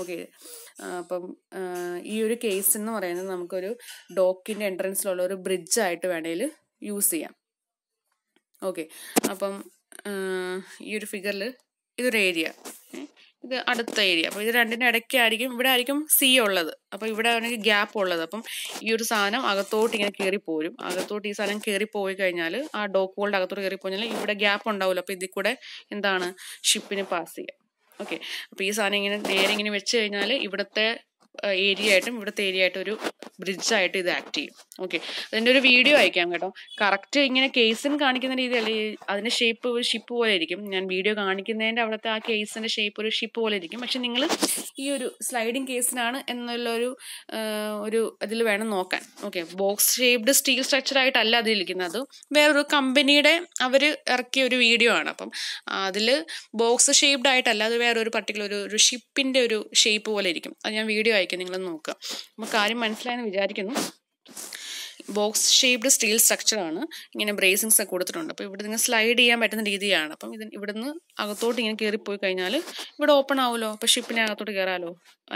ഓക്കെ അപ്പം ഈ ഒരു കേസ് എന്ന് പറയുന്നത് നമുക്കൊരു ഡോക്കിൻ്റെ എൻട്രൻസിലുള്ള ഒരു ബ്രിഡ്ജ് ആയിട്ട് വേണമെങ്കിൽ യൂസ് ചെയ്യാം ഓക്കെ അപ്പം ഈ ഒരു ഫിഗറിൽ ഇതൊരു ഏരിയ ഇത് അടുത്ത ഏരിയ അപ്പോൾ ഇത് രണ്ടിൻ്റെ ഇടയ്ക്കായിരിക്കും ഇവിടെ ആയിരിക്കും സി ഉള്ളത് അപ്പോൾ ഇവിടെ ആണെങ്കിൽ ഗ്യാപ്പ് ഉള്ളത് അപ്പം ഈ ഒരു സാധനം അകത്തോട്ട് ഇങ്ങനെ കയറി പോരും അകത്തോട്ട് ഈ സാധനം കയറി പോയി കഴിഞ്ഞാൽ ആ ഡോക്കുകളുടെ അകത്തോട്ട് കയറി പോയാൽ ഇവിടെ ഗ്യാപ്പ് ഉണ്ടാവില്ല അപ്പോൾ ഇതിൽ കൂടെ എന്താണ് ഷിപ്പിന് പാസ് ചെയ്യാം ഓക്കെ അപ്പോൾ ഈ സാധനം ഇങ്ങനെ നേരെ ഇങ്ങനെ വെച്ച് കഴിഞ്ഞാൽ ഇവിടുത്തെ ഏരിയ ആയിട്ടും ഇവിടുത്തെ ഏരിയ ആയിട്ടും ഒരു ബ്രിഡ്ജായിട്ട് ഇത് ആക്ട് ചെയ്യും ഓക്കെ അതിൻ്റെ ഒരു വീഡിയോ അയക്കാം കേട്ടോ കറക്റ്റ് ഇങ്ങനെ കേസിന് കാണിക്കുന്ന രീതിയല്ല അതിൻ്റെ ഷേപ്പ് ഒരു ഷിപ്പ് പോലെ ഇരിക്കും ഞാൻ വീഡിയോ കാണിക്കുന്നതിൻ്റെ അവിടുത്തെ ആ കേസിൻ്റെ ഷേപ്പ് ഒരു ഷിപ്പ് പോലെ ഇരിക്കും പക്ഷെ നിങ്ങൾ ഈ ഒരു സ്ലൈഡിങ് കേസിനാണ് എന്നുള്ളൊരു ഒരു ഇതിൽ വേണം നോക്കാൻ ഓക്കെ ബോക്സ് ഷേപ്ഡ് സ്റ്റീൽ സ്ട്രക്ചറായിട്ടല്ല അതിലിരിക്കുന്നത് വേറൊരു കമ്പനിയുടെ അവർ ഇറക്കിയ ഒരു വീഡിയോ ആണ് അപ്പം അതിൽ ബോക്സ് ഷേപ്ഡ് ആയിട്ടല്ല അത് വേറൊരു പർട്ടിക്കുലർ ഒരു ഷിപ്പിൻ്റെ ഒരു ഷേപ്പ് പോലെ ഇരിക്കും അത് ഞാൻ വീഡിയോ ആയിരിക്കും നിങ്ങൾ നോക്കുക അപ്പോൾ കാര്യം മനസ്സിലായെന്ന് വിചാരിക്കുന്നു ബോക്സ് ഷേപ്ഡ് സ്റ്റീൽ ആണ് ഇങ്ങനെ ബ്രേസിങ്സ് ഒക്കെ കൊടുത്തിട്ടുണ്ട് അപ്പോൾ ഇവിടെ നിങ്ങൾ സ്ലൈഡ് ചെയ്യാൻ പറ്റുന്ന രീതിയാണ് അപ്പം ഇത് നിന്ന് അകത്തോട്ട് ഇങ്ങനെ കയറിപ്പോയി കഴിഞ്ഞാൽ ഇവിടെ ഓപ്പൺ ആവുമല്ലോ അപ്പോൾ ഷിപ്പിനെ അകത്തോട്ട് കയറാമല്ലോ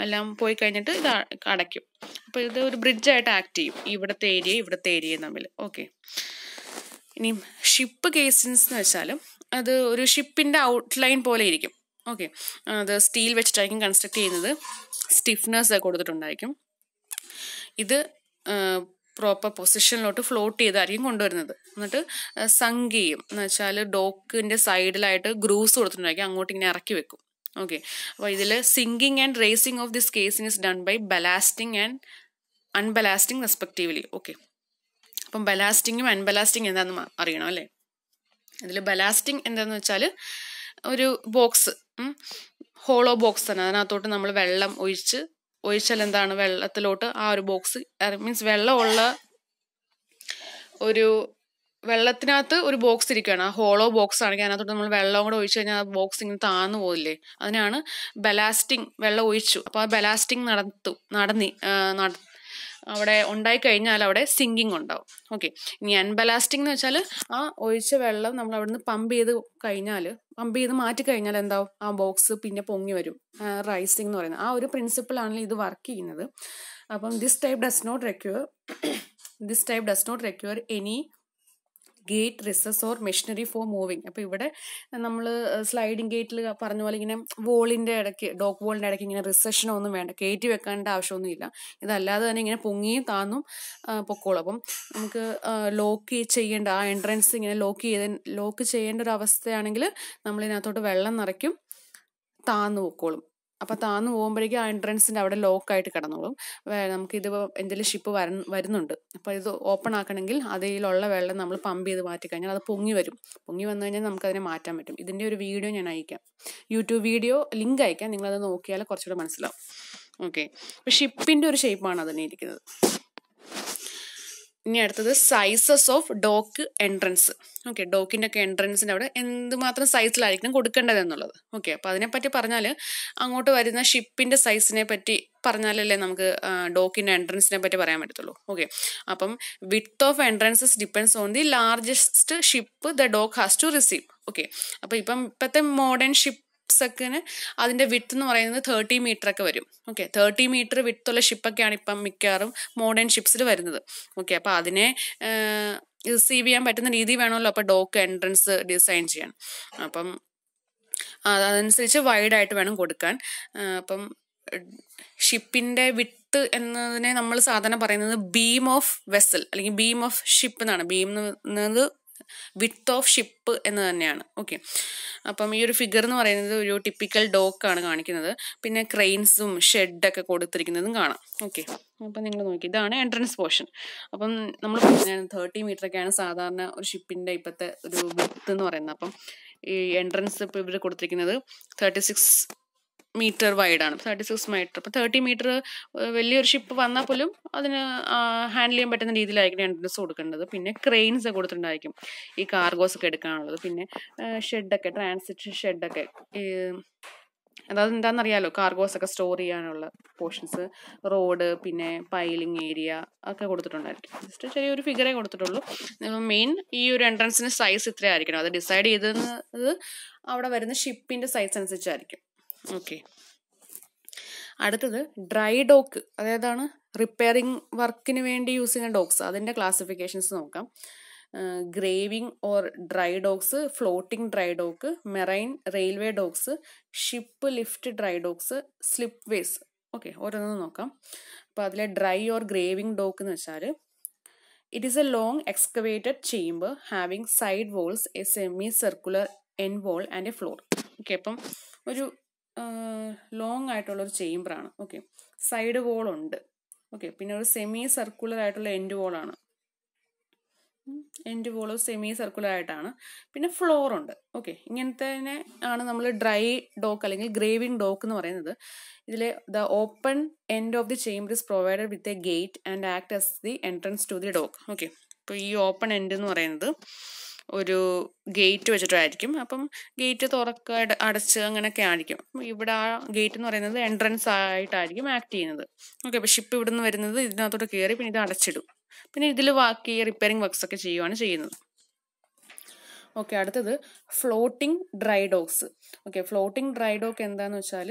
എല്ലാം പോയി കഴിഞ്ഞിട്ട് ഇത് അടയ്ക്കും അപ്പോൾ ഇത് ഒരു ബ്രിഡ്ജായിട്ട് ആക്ട് ചെയ്യും ഇവിടുത്തെ ഏരിയ ഇവിടുത്തെ ഏരിയയും തമ്മിൽ ഓക്കെ ഇനി ഷിപ്പ് കേസിൻസ് എന്ന് വെച്ചാൽ അത് ഒരു ഷിപ്പിൻ്റെ ഔട്ട്ലൈൻ പോലെ ഇരിക്കും ഓക്കെ അത് സ്റ്റീൽ വെച്ചിട്ടായിരിക്കും കൺസ്ട്രക്ട് ചെയ്യുന്നത് സ്റ്റിഫ്നെസ് കൊടുത്തിട്ടുണ്ടായിരിക്കും ഇത് പ്രോപ്പർ പൊസിഷനിലോട്ട് ഫ്ലോട്ട് ചെയ്തായിരിക്കും കൊണ്ടുവരുന്നത് എന്നിട്ട് സംഖ്യയും എന്ന് വെച്ചാൽ ഡോക്കിൻ്റെ സൈഡിലായിട്ട് ഗ്രൂസ് കൊടുത്തിട്ടുണ്ടായിരിക്കും അങ്ങോട്ട് ഇങ്ങനെ ഇറക്കി വെക്കും ഓക്കെ അപ്പോൾ ഇതിൽ sinking and raising of this casing is done by ballasting and unballasting respectively okay അപ്പം ബലാസ്റ്റിങ്ങും അൺബലാസ്റ്റിംഗ് എന്താണെന്ന് അറിയണം അല്ലേ അതിൽ ബലാസ്റ്റിംഗ് എന്താണെന്ന് വെച്ചാൽ ഒരു ബോക്സ് ഹോളോ ബോക്സ് തന്നെ അതിനകത്തോട്ട് നമ്മൾ വെള്ളം ഒഴിച്ച് ഒഴിച്ചാൽ എന്താണ് വെള്ളത്തിലോട്ട് ആ ഒരു ബോക്സ് മീൻസ് വെള്ളമുള്ള ഒരു വെള്ളത്തിനകത്ത് ഒരു ബോക്സ് ഇരിക്കുകയാണ് ആ ഹോളോ ബോക്സ് ആണെങ്കിൽ അതിനകത്തോട്ട് നമ്മൾ വെള്ളം കൂടെ ഒഴിച്ചു കഴിഞ്ഞാൽ ആ ബോക്സ് ഇങ്ങനെ താന്നു പോകില്ലേ അതിനാണ് ബലാസ്റ്റിംഗ് വെള്ളം ഒഴിച്ചു അപ്പോൾ ആ ബലാസ്റ്റിംഗ് നടത്തു നടന്നി നട അവിടെ ഉണ്ടായി കഴിഞ്ഞാൽ അവിടെ സിങ്കിങ് ഉണ്ടാവും ഓക്കെ ഇനി അൺബലാസ്റ്റിംഗ് എന്ന് വെച്ചാൽ ആ ഒഴിച്ച വെള്ളം നമ്മൾ അവിടുന്ന് പമ്പ് ചെയ്ത് കഴിഞ്ഞാൽ പമ്പ് ചെയ്ത് മാറ്റി കഴിഞ്ഞാൽ എന്താവും ആ ബോക്സ് പിന്നെ പൊങ്ങി വരും റൈസിംഗ് എന്ന് പറയുന്നത് ആ ഒരു പ്രിൻസിപ്പിളാണല്ലോ ഇത് വർക്ക് ചെയ്യുന്നത് അപ്പം this type does not require this type does not require any gate recess or machinery for moving അപ്പോൾ ഇവിടെ നമ്മൾ സ്ലൈഡിങ് ഗേറ്റിൽ പറഞ്ഞ പോലെ ഇങ്ങനെ വോളിൻ്റെ ഇടയ്ക്ക് ഡോക്ക് വോളിൻ്റെ ഇടയ്ക്ക് ഇങ്ങനെ റിസഷനോ ഒന്നും വേണ്ട കയറ്റി വെക്കേണ്ട ആവശ്യമൊന്നുമില്ല ഇതല്ലാതെ തന്നെ ഇങ്ങനെ പൊങ്ങിയും താന്നും പൊക്കോളും അപ്പം നമുക്ക് ലോക്ക് ചെയ്യേണ്ട ആ എൻട്രൻസ് ഇങ്ങനെ ലോക്ക് ചെയ്ത ലോക്ക് ചെയ്യേണ്ട ഒരു അവസ്ഥയാണെങ്കിൽ നമ്മളിതിനകത്തോട്ട് വെള്ളം നിറയ്ക്കും താന്നു പൊക്കോളും അപ്പോൾ താന്ന് പോകുമ്പോഴേക്കും ആ എൻട്രൻസിൻ്റെ അവിടെ ലോക്കായിട്ട് കിടന്നോളും ഇത് എന്തെങ്കിലും ഷിപ്പ് വര വരുന്നുണ്ട് അപ്പോൾ ഇത് ഓപ്പൺ ആക്കണമെങ്കിൽ അതിലുള്ള വെള്ളം നമ്മൾ പമ്പ് ചെയ്ത് മാറ്റി കഴിഞ്ഞാൽ അത് പൊങ്ങി വരും പൊങ്ങി വന്നു കഴിഞ്ഞാൽ നമുക്കതിനെ മാറ്റാൻ പറ്റും ഇതിൻ്റെ ഒരു വീഡിയോ ഞാൻ അയക്കാം യൂട്യൂബ് വീഡിയോ ലിങ്ക് അയക്കാം നിങ്ങളത് നോക്കിയാൽ കുറച്ചുകൂടെ മനസ്സിലാവും ഓക്കെ അപ്പോൾ ഷിപ്പിൻ്റെ ഒരു ഷേപ്പാണ് അതിനെ ഇരിക്കുന്നത് ഇനി അടുത്തത് sizes of dock entrance okay ഡോക്കിൻ്റെ ഒക്കെ എൻട്രൻസിൻ്റെ അവിടെ എന്തുമാത്രം സൈസിലായിരിക്കണം കൊടുക്കേണ്ടത് എന്നുള്ളത് ഓക്കെ അപ്പോൾ അതിനെപ്പറ്റി പറഞ്ഞാൽ അങ്ങോട്ട് വരുന്ന ഷിപ്പിൻ്റെ സൈസിനെ പറ്റി പറഞ്ഞാലല്ലേ നമുക്ക് ഡോക്കിൻ്റെ എൻട്രൻസിനെ പറ്റി പറയാൻ പറ്റത്തുള്ളൂ ഓക്കെ അപ്പം width of entrances depends on the largest ship the dock has to receive okay അപ്പോൾ ഇപ്പം ഇപ്പോഴത്തെ മോഡേൺ ഷിപ്പ് ഷിപ്സൊക്കെ അതിൻ്റെ വിത്ത് എന്ന് പറയുന്നത് തേർട്ടി ഒക്കെ വരും ഓക്കെ തേർട്ടി മീറ്റർ വിത്തുള്ള ഷിപ്പൊക്കെയാണ് ഇപ്പം മിക്കവാറും മോഡേൺ ഷിപ്സിൽ വരുന്നത് ഓക്കെ അപ്പോൾ അതിനെ റിസീവ് ചെയ്യാൻ പറ്റുന്ന രീതി വേണമല്ലോ അപ്പോൾ ഡോക്ക് എൻട്രൻസ് ഡിസൈൻ ചെയ്യാൻ അപ്പം അതനുസരിച്ച് വൈഡായിട്ട് വേണം കൊടുക്കാൻ അപ്പം ഷിപ്പിൻ്റെ വിത്ത് എന്നതിനെ നമ്മൾ സാധാരണ പറയുന്നത് ബീം ഓഫ് വെസൽ അല്ലെങ്കിൽ ബീം ഓഫ് ഷിപ്പ് എന്നാണ് ബീം എന്നത് വിത്ത് ഓഫ് ഷിപ്പ് എന്ന് തന്നെയാണ് ഓക്കെ അപ്പം ഈ ഒരു ഫിഗർ എന്ന് പറയുന്നത് ഒരു ടിപ്പിക്കൽ ഡോക്കാണ് കാണിക്കുന്നത് പിന്നെ ക്രെയിൻസും ഷെഡൊക്കെ കൊടുത്തിരിക്കുന്നതും കാണാം ഓക്കെ അപ്പം നിങ്ങൾ നോക്കി ഇതാണ് എൻട്രൻസ് പോർഷൻ അപ്പം നമ്മൾ തേർട്ടി മീറ്ററൊക്കെയാണ് സാധാരണ ഒരു ഷിപ്പിൻ്റെ ഇപ്പോഴത്തെ ഒരു വിത്ത് എന്ന് പറയുന്നത് അപ്പം ഈ എൻട്രൻസ് ഇപ്പോൾ ഇവർ കൊടുത്തിരിക്കുന്നത് തേർട്ടി സിക്സ് മീറ്റർ ആണ് തേർട്ടി സിക്സ് മീറ്റർ അപ്പോൾ തേർട്ടി മീറ്റർ വലിയൊരു ഷിപ്പ് വന്നാൽ പോലും അതിന് ഹാൻഡിൽ ചെയ്യാൻ പറ്റുന്ന രീതിയിലായിരിക്കും എൻട്രൻസ് കൊടുക്കേണ്ടത് പിന്നെ ക്രെയിൻസ് കൊടുത്തിട്ടുണ്ടായിരിക്കും ഈ കാർഗോസ് ഒക്കെ എടുക്കാനുള്ളത് പിന്നെ ഷെഡൊക്കെ ട്രാൻസിറ്റ് ഷെഡൊക്കെ അതായത് എന്താണെന്നറിയാലോ കാർഗോസ് ഒക്കെ സ്റ്റോർ ചെയ്യാനുള്ള പോർഷൻസ് റോഡ് പിന്നെ പൈലിംഗ് ഏരിയ ഒക്കെ കൊടുത്തിട്ടുണ്ടായിരിക്കും ജസ്റ്റ് ചെറിയൊരു ഫിഗറേ കൊടുത്തിട്ടുള്ളൂ മെയിൻ ഈ ഒരു എൻട്രൻസിന് സൈസ് ഇത്രയായിരിക്കണം അത് ഡിസൈഡ് ചെയ്തത് അവിടെ വരുന്ന ഷിപ്പിൻ്റെ സൈസ് അനുസരിച്ചായിരിക്കും ഓക്കെ അടുത്തത് ഡ്രൈ ഡോക്ക് അതായതാണ് റിപ്പയറിംഗ് വർക്കിന് വേണ്ടി യൂസ് ചെയ്യുന്ന ഡോക്സ് അതിൻ്റെ ക്ലാസിഫിക്കേഷൻസ് നോക്കാം graving or dry docks floating dry dock marine railway docks ship lift dry docks slipways okay ഓരോന്നും നോക്കാം അപ്പോൾ അതിലെ ഡ്രൈ ഓർ ഗ്രേവിംഗ് ഡോക്ക് എന്ന് വെച്ചാൽ it is a long excavated chamber having side walls a semicircular end wall and a floor okay അപ്പം ഒരു long ആയിട്ടുള്ളൊരു ചേംബറാണ് ഓക്കെ സൈഡ് വോൾ ഉണ്ട് ഓക്കെ പിന്നെ ഒരു സെമി സർക്കുലർ ആയിട്ടുള്ള എൻഡ് വോളാണ് എൻഡ് വോള് സെമി സർക്കുലർ ആയിട്ടാണ് പിന്നെ ഫ്ലോർ ഉണ്ട് ഓക്കെ ഇങ്ങനത്തെ ആണ് നമ്മൾ ഡ്രൈ ഡോക്ക് അല്ലെങ്കിൽ ഗ്രേവിംഗ് ഡോക്ക് എന്ന് പറയുന്നത് ഇതിലെ the open end of the chamber is provided with a gate and act as the entrance to the dock okay അപ്പോൾ ഈ ഓപ്പൺ എൻഡ് എന്ന് പറയുന്നത് ഒരു ഗേറ്റ് വെച്ചിട്ടായിരിക്കും അപ്പം ഗേറ്റ് തുറക്ക അടച്ച് അങ്ങനെയൊക്കെ ആയിരിക്കും ഇവിടെ ആ ഗേറ്റ് എന്ന് പറയുന്നത് എൻട്രൻസ് ആയിട്ടായിരിക്കും ആക്ട് ചെയ്യുന്നത് ഓക്കെ അപ്പം ഷിപ്പ് ഇവിടെ നിന്ന് വരുന്നത് ഇതിനകത്തോട്ട് കയറി പിന്നെ ഇത് അടച്ചിടും പിന്നെ ഇതിൽ ബാക്കി റിപ്പയറിംഗ് വർക്ക്സ് ഒക്കെ ചെയ്യുവാണ് ചെയ്യുന്നത് ഓക്കെ അടുത്തത് floating dry docks okay floating dry dock എന്താണെന്ന് വെച്ചാൽ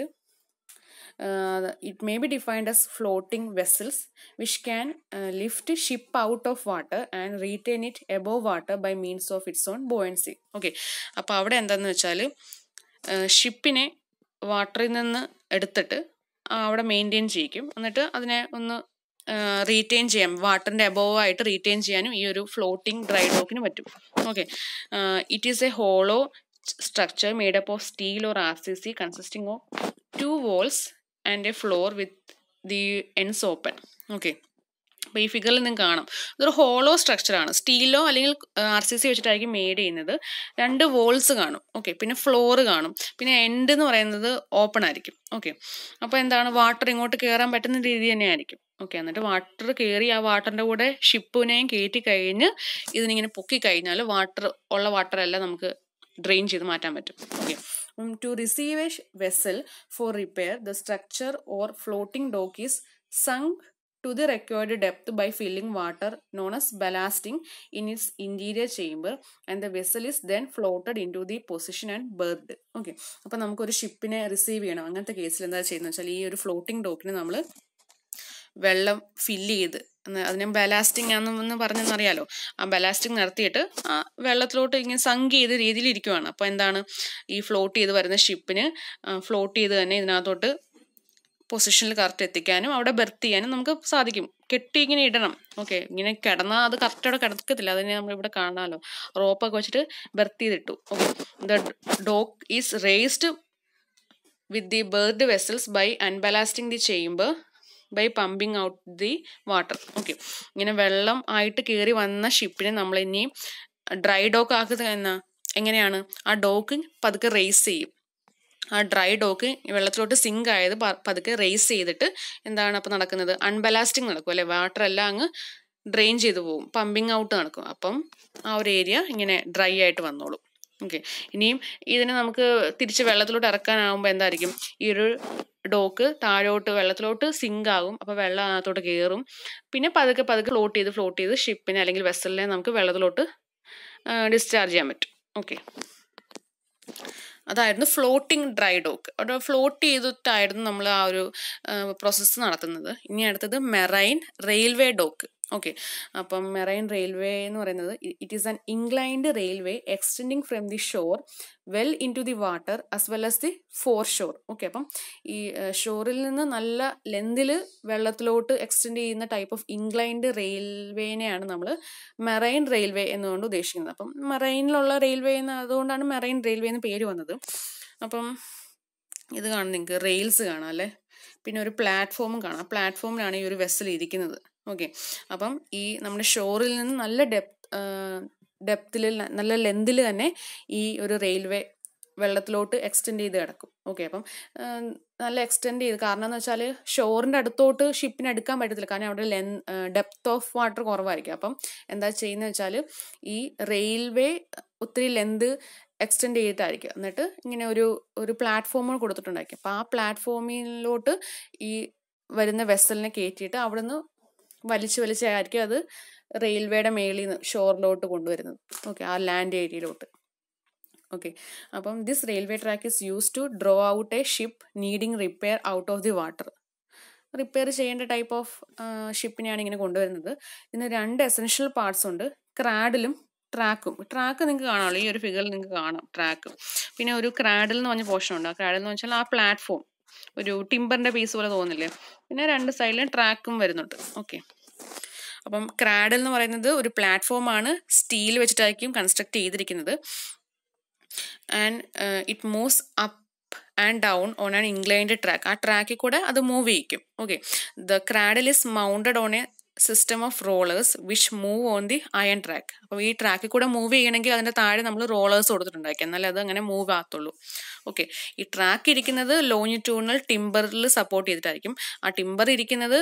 uh, it may be defined as floating vessels which can uh, lift ship out of water and retain it above water by means of its own buoyancy okay അപ്പോൾ അവിടെ എന്താണെന്ന് വെച്ചാൽ ഷിപ്പിനെ വാട്ടറിൽ നിന്ന് എടുത്തിട്ട് അവിടെ മെയിൻറ്റെയിൻ ചെയ്യിക്കും എന്നിട്ട് അതിനെ ഒന്ന് റീറ്റെയിൻ ചെയ്യാം വാട്ടറിൻ്റെ അബോവ് ആയിട്ട് റീറ്റെയിൻ ചെയ്യാനും ഈ ഒരു ഫ്ലോട്ടിംഗ് ഡ്രൈ ഡോക്കിന് പറ്റും okay it is a hollow structure made up of steel or RCC consisting of two walls and a floor with the ends open okay അപ്പോൾ ഈ ഫിഗറിൽ നിങ്ങൾക്ക് കാണാം ഇതൊരു ഹോളോ സ്ട്രക്ചറാണ് സ്റ്റീലോ അല്ലെങ്കിൽ ആർ സി സി വെച്ചിട്ടായിരിക്കും മെയ്ഡ് ചെയ്യുന്നത് രണ്ട് വോൾസ് കാണും ഓക്കെ പിന്നെ ഫ്ലോറ് കാണും പിന്നെ എൻഡ് എന്ന് പറയുന്നത് ഓപ്പൺ ആയിരിക്കും ഓക്കെ അപ്പോൾ എന്താണ് വാട്ടർ ഇങ്ങോട്ട് കയറാൻ പറ്റുന്ന രീതി തന്നെയായിരിക്കും ഓക്കെ എന്നിട്ട് വാട്ടർ കയറി ആ വാട്ടറിൻ്റെ കൂടെ ഷിപ്പിനെയും കയറ്റി കഴിഞ്ഞ് ഇതിനിങ്ങനെ പൊക്കി കഴിഞ്ഞാൽ വാട്ടർ ഉള്ള വാട്ടറെല്ലാം നമുക്ക് ഡ്രെയിൻ ചെയ്ത് മാറ്റാൻ പറ്റും okay to receive a vessel for repair, the structure or floating dock is sunk to the required depth by filling water known as ballasting in its interior chamber and the vessel is then floated into the position and berthed. Okay അപ്പം നമുക്കൊരു ഷിപ്പിനെ receive ചെയ്യണം അങ്ങനത്തെ കേസിൽ എന്താ ചെയ്യുന്നത് വെച്ചാൽ ഈ ഒരു ഫ്ലോട്ടിംഗ് ഡോക്കിനെ നമ്മൾ വെള്ളം ഫില്ല് ചെയ്ത് അതിനെ ബലാസ്റ്റിംഗ് ആണെന്ന് പറഞ്ഞെന്നറിയാലോ ആ ബലാസ്റ്റിംഗ് നടത്തിയിട്ട് ആ വെള്ളത്തിലോട്ട് ഇങ്ങനെ സങ്ക് ചെയ്ത രീതിയിൽ ഇരിക്കുവാണ് അപ്പോൾ എന്താണ് ഈ ഫ്ലോട്ട് ചെയ്ത് വരുന്ന ഷിപ്പിന് ഫ്ലോട്ട് ചെയ്ത് തന്നെ ഇതിനകത്തോട്ട് പൊസിഷനിൽ കറക്റ്റ് എത്തിക്കാനും അവിടെ ബെർത്ത് ചെയ്യാനും നമുക്ക് സാധിക്കും കെട്ടി ഇങ്ങനെ ഇടണം ഓക്കെ ഇങ്ങനെ കിടന്നാൽ അത് കറക്റ്റ് അവിടെ കിടക്കത്തില്ല അതിനെ നമ്മളിവിടെ കാണാമല്ലോ റോപ്പൊക്കെ വെച്ചിട്ട് ബെർത്ത് ചെയ്തിട്ടു okay the dock is raised with the berthed vessels by unballasting the chamber by pumping out the water okay ഇങ്ങനെ വെള്ളം ആയിട്ട് കയറി വന്ന ഷിപ്പിനെ നമ്മൾ ഇനി ഡ്രൈ ഡോക്ക് ആക്കുക എന്നാ എങ്ങനെയാണ് ആ ഡോക്ക് പതുക്കെ റേസ് ചെയ്യും ആ ഡ്രൈ ഡോക്ക് വെള്ളത്തിലോട്ട് സിങ്ക് ആയത് പതുക്കെ റേസ് ചെയ്തിട്ട് എന്താണ് അപ്പം നടക്കുന്നത് അൺബലാസ്റ്റിംഗ് നടക്കും അല്ലെ വാട്ടർ എല്ലാം അങ്ങ് ഡ്രെയിൻ ചെയ്തു പോകും പമ്പിങ് ഔട്ട് നടക്കും അപ്പം ആ ഒരു ഏരിയ ഇങ്ങനെ ഡ്രൈ ആയിട്ട് വന്നോളും ഓക്കെ ഇനിയും ഇതിനെ നമുക്ക് തിരിച്ച് വെള്ളത്തിലോട്ട് ഇറക്കാനാവുമ്പോൾ എന്തായിരിക്കും ഈ ഒരു ഡോക്ക് താഴോട്ട് വെള്ളത്തിലോട്ട് സിങ്ക് ആകും അപ്പോൾ വെള്ളം അതിനകത്തോട്ട് കയറും പിന്നെ പതുക്കെ പതുക്കെ ഫ്ലോട്ട് ചെയ്ത് ഫ്ലോട്ട് ചെയ്ത് ഷിപ്പിനെ അല്ലെങ്കിൽ വെസലിനെ നമുക്ക് വെള്ളത്തിലോട്ട് ഡിസ്ചാർജ് ചെയ്യാൻ പറ്റും ഓക്കെ അതായിരുന്നു ഫ്ലോട്ടിംഗ് ഡ്രൈ ഡോക്ക് അവിടെ ഫ്ലോട്ട് ചെയ്തിട്ടായിരുന്നു നമ്മൾ ആ ഒരു പ്രോസസ്സ് നടത്തുന്നത് ഇനി അടുത്തത് മെറൈൻ റെയിൽവേ ഡോക്ക് ഓക്കെ അപ്പം മെറൈൻ റെയിൽവേ എന്ന് പറയുന്നത് it is an inclined railway extending from the shore well into the water as well as the foreshore okay അപ്പം ഈ ഷോറിൽ നിന്ന് നല്ല ലെന്തിൽ വെള്ളത്തിലോട്ട് എക്സ്റ്റെൻഡ് ചെയ്യുന്ന ടൈപ്പ് ഓഫ് ഇൻക്ലൈൻഡ് റെയിൽവേനെയാണ് നമ്മൾ മെറൈൻ റെയിൽവേ എന്നുകൊണ്ട് ഉദ്ദേശിക്കുന്നത് അപ്പം മെറൈനിലുള്ള റെയിൽവേ എന്ന് അതുകൊണ്ടാണ് മെറൈൻ റെയിൽവേ എന്ന് പേര് വന്നത് അപ്പം ഇത് കാണാം നിങ്ങൾക്ക് റെയിൽസ് കാണാം അല്ലേ പിന്നെ ഒരു പ്ലാറ്റ്ഫോമും കാണാം പ്ലാറ്റ്ഫോമിലാണ് ഈ ഒരു വെസൽ ഇരിക്കുന്നത് ഓക്കെ അപ്പം ഈ നമ്മുടെ ഷോറിൽ നിന്ന് നല്ല ഡെപ്ത് ഡെപ്തിൽ നല്ല ലെന്തിൽ തന്നെ ഈ ഒരു റെയിൽവേ വെള്ളത്തിലോട്ട് എക്സ്റ്റെൻഡ് ചെയ്ത് കിടക്കും ഓക്കെ അപ്പം നല്ല എക്സ്റ്റെൻഡ് ചെയ്ത് കാരണം എന്ന് വെച്ചാൽ ഷോറിൻ്റെ അടുത്തോട്ട് ഷിപ്പിന് എടുക്കാൻ പറ്റത്തില്ല കാരണം അവിടെ ലെ ഡെപ്ത് ഓഫ് വാട്ടർ കുറവായിരിക്കും അപ്പം എന്താ ചെയ്യുന്നത് വെച്ചാൽ ഈ റെയിൽവേ ഒത്തിരി ലെന്ത് എക്സ്റ്റെൻഡ് ചെയ്തിട്ടായിരിക്കും എന്നിട്ട് ഇങ്ങനെ ഒരു ഒരു പ്ലാറ്റ്ഫോമ് കൊടുത്തിട്ടുണ്ടായിരിക്കും അപ്പോൾ ആ പ്ലാറ്റ്ഫോമിലോട്ട് ഈ വരുന്ന വെസലിനെ കയറ്റിയിട്ട് അവിടുന്ന് വലിച്ചു വലിച്ചായിരിക്കും അത് റെയിൽവേയുടെ മേളിൽ നിന്ന് ഷോറിലോട്ട് കൊണ്ടുവരുന്നത് ഓക്കെ ആ ലാൻഡ് ഏരിയയിലോട്ട് ഓക്കെ അപ്പം this railway track is use to draw out a ship needing repair out of the water repair ചെയ്യേണ്ട ടൈപ്പ് ഓഫ് ഷിപ്പിനെയാണ് ഇങ്ങനെ കൊണ്ടുവരുന്നത് ഇതിന് രണ്ട് എസൻഷ്യൽ പാർട്സ് ഉണ്ട് ക്രാഡിലും ട്രാക്കും ട്രാക്ക് നിങ്ങൾക്ക് കാണാമല്ലോ ഈ ഒരു ഫിഗറിൽ നിങ്ങൾക്ക് കാണാം ട്രാക്ക് പിന്നെ ഒരു ക്രാഡിൽ എന്ന് പറഞ്ഞ പോർഷൻ ഉണ്ട് ആ ക്രാഡിൽ എന്ന് വെച്ചാൽ ആ പ്ലാറ്റ്ഫോം ഒരു ടിമ്പറിൻ്റെ പീസ് പോലെ തോന്നില്ലേ പിന്നെ രണ്ട് സൈഡിലും ട്രാക്കും വരുന്നുണ്ട് ഓക്കെ അപ്പം ക്രാഡൽ എന്ന് പറയുന്നത് ഒരു പ്ലാറ്റ്ഫോമാണ് സ്റ്റീൽ വെച്ചിട്ടായിരിക്കും കൺസ്ട്രക്ട് ചെയ്തിരിക്കുന്നത് and it moves up and down on an inclined track ആ ട്രാക്കിൽ കൂടെ അത് മൂവ് ചെയ്യിക്കും okay the cradle is mounted on a system of rollers which move on the iron track അപ്പോൾ ഈ ട്രാക്കിൽ കൂടെ മൂവ് ചെയ്യണമെങ്കിൽ അതിൻ്റെ താഴെ നമ്മൾ റോളേഴ്സ് കൊടുത്തിട്ടുണ്ടാക്കി എന്നാലും അത് അങ്ങനെ മൂവ് ആകത്തുള്ളൂ ഓക്കെ ഈ ട്രാക്ക് ഇരിക്കുന്നത് ലോഞ്ചിറ്റ്യൂണൽ ടിമ്പറിൽ സപ്പോർട്ട് ചെയ്തിട്ടായിരിക്കും ആ ടിമ്പർ ഇരിക്കുന്നത്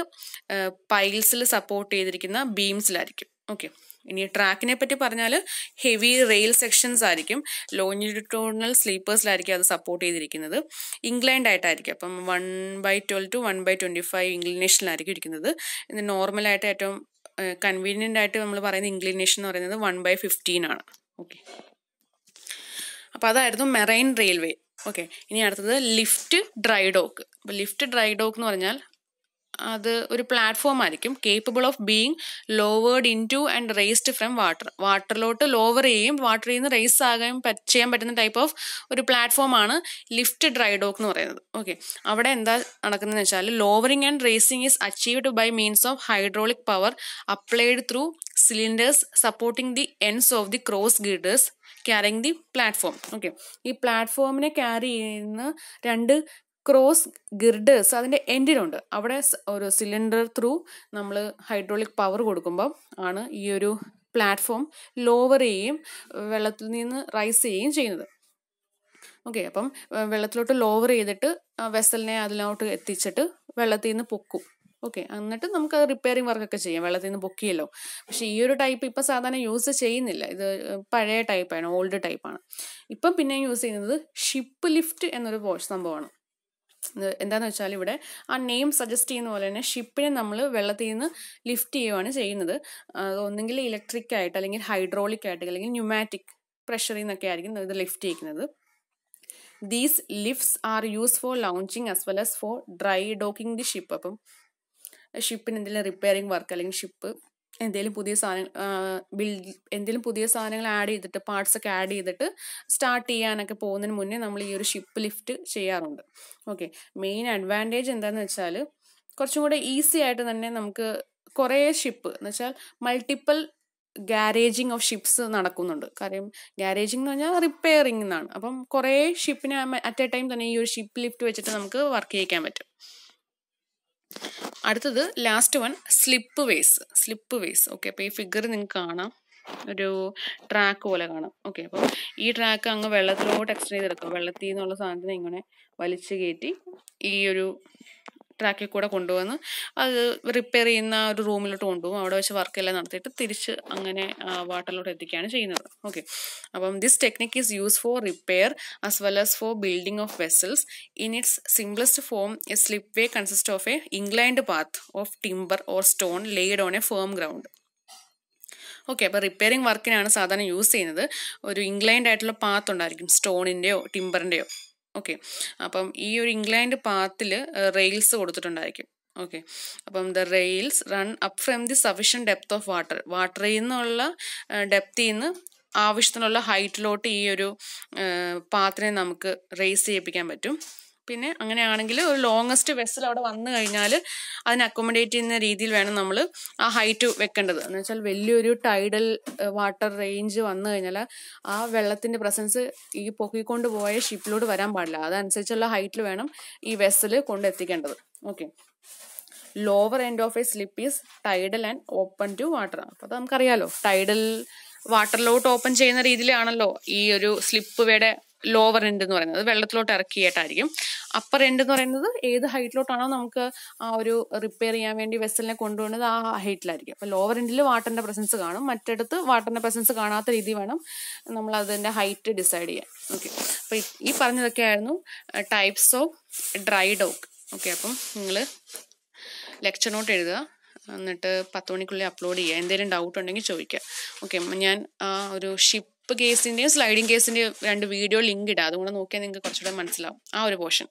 പൈൽസിൽ സപ്പോർട്ട് ചെയ്തിരിക്കുന്ന ബീംസിലായിരിക്കും ഓക്കെ ഇനി ട്രാക്കിനെ പറ്റി പറഞ്ഞാൽ ഹെവി റെയിൽ സെക്ഷൻസ് ആയിരിക്കും ലോഞ്ചിറ്റ്യൂഡിനൽ സ്ലീപ്പേഴ്സിലായിരിക്കും അത് സപ്പോർട്ട് ചെയ്തിരിക്കുന്നത് ഇംഗ്ലണ്ട് ആയിട്ടായിരിക്കും അപ്പം one by twelve to one by twenty five ഇംഗ്ലീഷിലായിരിക്കും ഇരിക്കുന്നത് ഇന്ന് നോർമലായിട്ട് ഏറ്റവും കൺവീനിയൻ്റ് ആയിട്ട് നമ്മൾ പറയുന്ന ഇംഗ്ലീഷ് എന്ന് പറയുന്നത് വൺ ബൈ ഫിഫ്റ്റീൻ ആണ് ഓക്കെ അപ്പോൾ അതായിരുന്നു മെറൈൻ റെയിൽവേ ഓക്കെ ഇനി അടുത്തത് ലിഫ്റ്റ് ഡ്രൈ ഡോക്ക് അപ്പോൾ ലിഫ്റ്റ് ഡ്രൈ ഡോക്ക് എന്ന് പറഞ്ഞാൽ അത് ഒരു പ്ലാറ്റ്ഫോം ആയിരിക്കും capable of being lowered into and raised from water വാട്ടറിലോട്ട് ലോവർ ചെയ്യും വാട്ടറിൽ നിന്ന് റേസ് ആകാൻ ചെയ്യാൻ പറ്റുന്ന ടൈപ്പ് ഓഫ് ഒരു പ്ലാറ്റ്ഫോം ആണ് ലിഫ്റ്റ് ഡ്രൈ ഡോക്ക് എന്ന് പറയുന്നത് ഓക്കെ അവിടെ എന്താ നടക്കുന്നതെന്ന് വെച്ചാൽ lowering and raising is achieved by means of hydraulic power applied through cylinders supporting the ends of the cross girders carrying the platform okay ഈ പ്ലാറ്റ്ഫോമിനെ ക്യാരി ചെയ്യുന്ന രണ്ട് ക്രോസ് ഗിർഡേഴ്സ് അതിൻ്റെ എൻഡിലുണ്ട് അവിടെ ഒരു സിലിണ്ടർ ത്രൂ നമ്മൾ ഹൈഡ്രോളിക് പവർ കൊടുക്കുമ്പം ആണ് ഈ ഒരു പ്ലാറ്റ്ഫോം ലോവർ ചെയ്യുകയും വെള്ളത്തിൽ നിന്ന് റൈസ് ചെയ്യുകയും ചെയ്യുന്നത് ഓക്കെ അപ്പം വെള്ളത്തിലോട്ട് ലോവർ ചെയ്തിട്ട് വെസലിനെ അതിലോട്ട് എത്തിച്ചിട്ട് വെള്ളത്തിൽ നിന്ന് പൊക്കും ഓക്കെ എന്നിട്ട് നമുക്ക് റിപ്പയറിങ് വർക്കൊക്കെ ചെയ്യാം വെള്ളത്തിൽ നിന്ന് പൊക്കിയല്ലോ പക്ഷെ ഈ ഒരു ടൈപ്പ് ഇപ്പം സാധാരണ യൂസ് ചെയ്യുന്നില്ല ഇത് പഴയ ടൈപ്പാണ് ഓൾഡ് ടൈപ്പാണ് ഇപ്പം പിന്നെ യൂസ് ചെയ്യുന്നത് ഷിപ്പ് ലിഫ്റ്റ് എന്നൊരു സംഭവമാണ് എന്താണെന്ന് വെച്ചാൽ ഇവിടെ ആ നെയിം സജസ്റ്റ് ചെയ്യുന്ന പോലെ തന്നെ ഷിപ്പിനെ നമ്മൾ വെള്ളത്തിൽ നിന്ന് ലിഫ്റ്റ് ചെയ്യുവാണ് ചെയ്യുന്നത് ഒന്നെങ്കിൽ ഇലക്ട്രിക് ആയിട്ട് അല്ലെങ്കിൽ ഹൈഡ്രോളിക് ആയിട്ട് അല്ലെങ്കിൽ ന്യൂമാറ്റിക് പ്രഷറിൽ നിന്നൊക്കെ ആയിരിക്കും ഇത് ലിഫ്റ്റ് ചെയ്യുന്നത് these lifts are use for launching as well as for dry docking the ship അപ്പം ഷിപ്പിന് എന്തെങ്കിലും റിപ്പയറിംഗ് വർക്ക് അല്ലെങ്കിൽ ഷിപ്പ് എന്തെങ്കിലും പുതിയ സാധനങ്ങൾ ബിൽഡ് എന്തെങ്കിലും പുതിയ സാധനങ്ങൾ ആഡ് ചെയ്തിട്ട് പാർട്സ് ഒക്കെ ആഡ് ചെയ്തിട്ട് സ്റ്റാർട്ട് ചെയ്യാനൊക്കെ പോകുന്നതിന് മുന്നേ നമ്മൾ ഈ ഒരു ഷിപ്പ് ലിഫ്റ്റ് ചെയ്യാറുണ്ട് ഓക്കെ മെയിൻ അഡ്വാൻറ്റേജ് എന്താണെന്ന് വെച്ചാൽ കുറച്ചും കൂടെ ഈസി ആയിട്ട് തന്നെ നമുക്ക് കുറേ ഷിപ്പ് എന്ന് വെച്ചാൽ മൾട്ടിപ്പിൾ ഗാരേജിങ് ഓഫ് ഷിപ്സ് നടക്കുന്നുണ്ട് കാര്യം ഗാരേജിങ് എന്ന് പറഞ്ഞാൽ റിപ്പയറിങ് എന്നാണ് അപ്പം കുറേ ഷിപ്പിനെ അറ്റ് എ ടൈം തന്നെ ഈ ഒരു ഷിപ്പ് ലിഫ്റ്റ് വെച്ചിട്ട് നമുക്ക് വർക്ക് ചെയ്യിക്കാൻ പറ്റും അടുത്തത് last one slipways slipways okay അപ്പോൾ ഈ ഫിഗർ നിങ്ങൾക്ക് കാണാം ഒരു ട്രാക്ക് പോലെ കാണാം ഓക്കെ അപ്പോൾ ഈ ട്രാക്ക് അങ്ങ് വെള്ളത്തിലോട്ട് എക്സ്റ്റൻഡ് ചെയ്തെടുക്കാം വെള്ളത്തിൽ നിന്നുള്ള സാധനത്തിന് ഇങ്ങനെ വലിച്ചു കയറ്റി ഈ ഒരു ട്രാക്കിൽ കൂടെ കൊണ്ടുവന്ന് അത് റിപ്പയർ ചെയ്യുന്ന ഒരു റൂമിലോട്ട് കൊണ്ടുപോകും അവിടെ വെച്ച് വർക്കെല്ലാം നടത്തിയിട്ട് തിരിച്ച് അങ്ങനെ വാട്ടറിലോട്ട് എത്തിക്കുകയാണ് ചെയ്യുന്നത് ഓക്കെ അപ്പം this technique is use for repair as well as for building of vessels in its simplest form a slipway consist of a inclined path of timber or stone laid on a firm ground okay അപ്പോൾ repairing വർക്കിനാണ് സാധാരണ use ചെയ്യുന്നത് ഒരു inclined ആയിട്ടുള്ള path ഉണ്ടായിരിക്കും സ്റ്റോണിൻ്റെയോ ടിംബറിൻ്റെയോ okay അപ്പം ഈ ഒരു ഇംഗ്ലണ്ട് പാത്തിൽ റെയിൽസ് കൊടുത്തിട്ടുണ്ടായിരിക്കും ഓക്കെ അപ്പം the rails run up from the sufficient depth of water വാട്ടറിൽ നിന്നുള്ള ഡെപ്തിൽ നിന്ന് ആവശ്യത്തിനുള്ള ഹൈറ്റിലോട്ട് ഈ ഒരു പാത്രം നമുക്ക് റേസ് ചെയ്യിപ്പിക്കാൻ പറ്റും പിന്നെ അങ്ങനെയാണെങ്കിൽ ഒരു ലോങ്ങസ്റ്റ് വെസൽ അവിടെ വന്നു കഴിഞ്ഞാൽ അതിനെ അക്കോമഡേറ്റ് ചെയ്യുന്ന രീതിയിൽ വേണം നമ്മൾ ആ ഹൈറ്റ് വെക്കേണ്ടത് എന്ന് വെച്ചാൽ വലിയൊരു ടൈഡൽ വാട്ടർ റേഞ്ച് വന്നു കഴിഞ്ഞാൽ ആ വെള്ളത്തിൻ്റെ പ്രസൻസ് ഈ പൊക്കിക്കൊണ്ട് പോയ ഷിപ്പിലോട് വരാൻ പാടില്ല അതനുസരിച്ചുള്ള ഹൈറ്റിൽ വേണം ഈ വെസൽ കൊണ്ടെത്തിക്കേണ്ടത് okay lower end of a slip is tidal and open to water അപ്പോൾ അത് നമുക്കറിയാമല്ലോ ടൈഡൽ വാട്ടറിലോട്ട് ഓപ്പൺ ചെയ്യുന്ന രീതിയിലാണല്ലോ ഈ ഒരു സ്ലിപ്പ് വേടെ ലോവർ എൻഡ് എന്ന് പറയുന്നത് വെള്ളത്തിലോട്ട് ഇറക്കിയിട്ടായിരിക്കും അപ്പർ എൻഡ് എന്ന് പറയുന്നത് ഏത് ഹൈറ്റിലോട്ടാണോ നമുക്ക് ആ ഒരു റിപ്പയർ ചെയ്യാൻ വേണ്ടി വെസലിനെ കൊണ്ടുപോകുന്നത് ആ ഹൈറ്റിലായിരിക്കും അപ്പോൾ ലോവർ എൻഡിൽ വാട്ടറിൻ്റെ പ്രസൻസ് കാണും മറ്റടുത്ത് വാട്ടറിൻ്റെ പ്രസൻസ് കാണാത്ത രീതി വേണം നമ്മൾ അതിൻ്റെ ഹൈറ്റ് ഡിസൈഡ് ചെയ്യാൻ ഓക്കെ അപ്പോൾ ഈ പറഞ്ഞതൊക്കെയായിരുന്നു types of dry dock okay അപ്പം നിങ്ങൾ ലെക്ചർ നോട്ട് എഴുതുക എന്നിട്ട് പത്ത് മണിക്കുള്ളിൽ അപ്ലോഡ് ചെയ്യുക എന്തെങ്കിലും ഡൗട്ട് ഉണ്ടെങ്കിൽ ചോദിക്കുക ഓക്കെ ഞാൻ ഒരു ഷിപ്പ് അപ്പ് കേസിൻ്റെയും സ്ലൈഡിങ് കേസിൻ്റെയും രണ്ട് വീഡിയോ ലിങ്ക് ഇടാം അതുകൊണ്ട് നോക്കിയാൽ നിങ്ങൾക്ക് കുറച്ചുകൂടെ മനസ്സിലാവും ആ ഒരു പോർഷൻ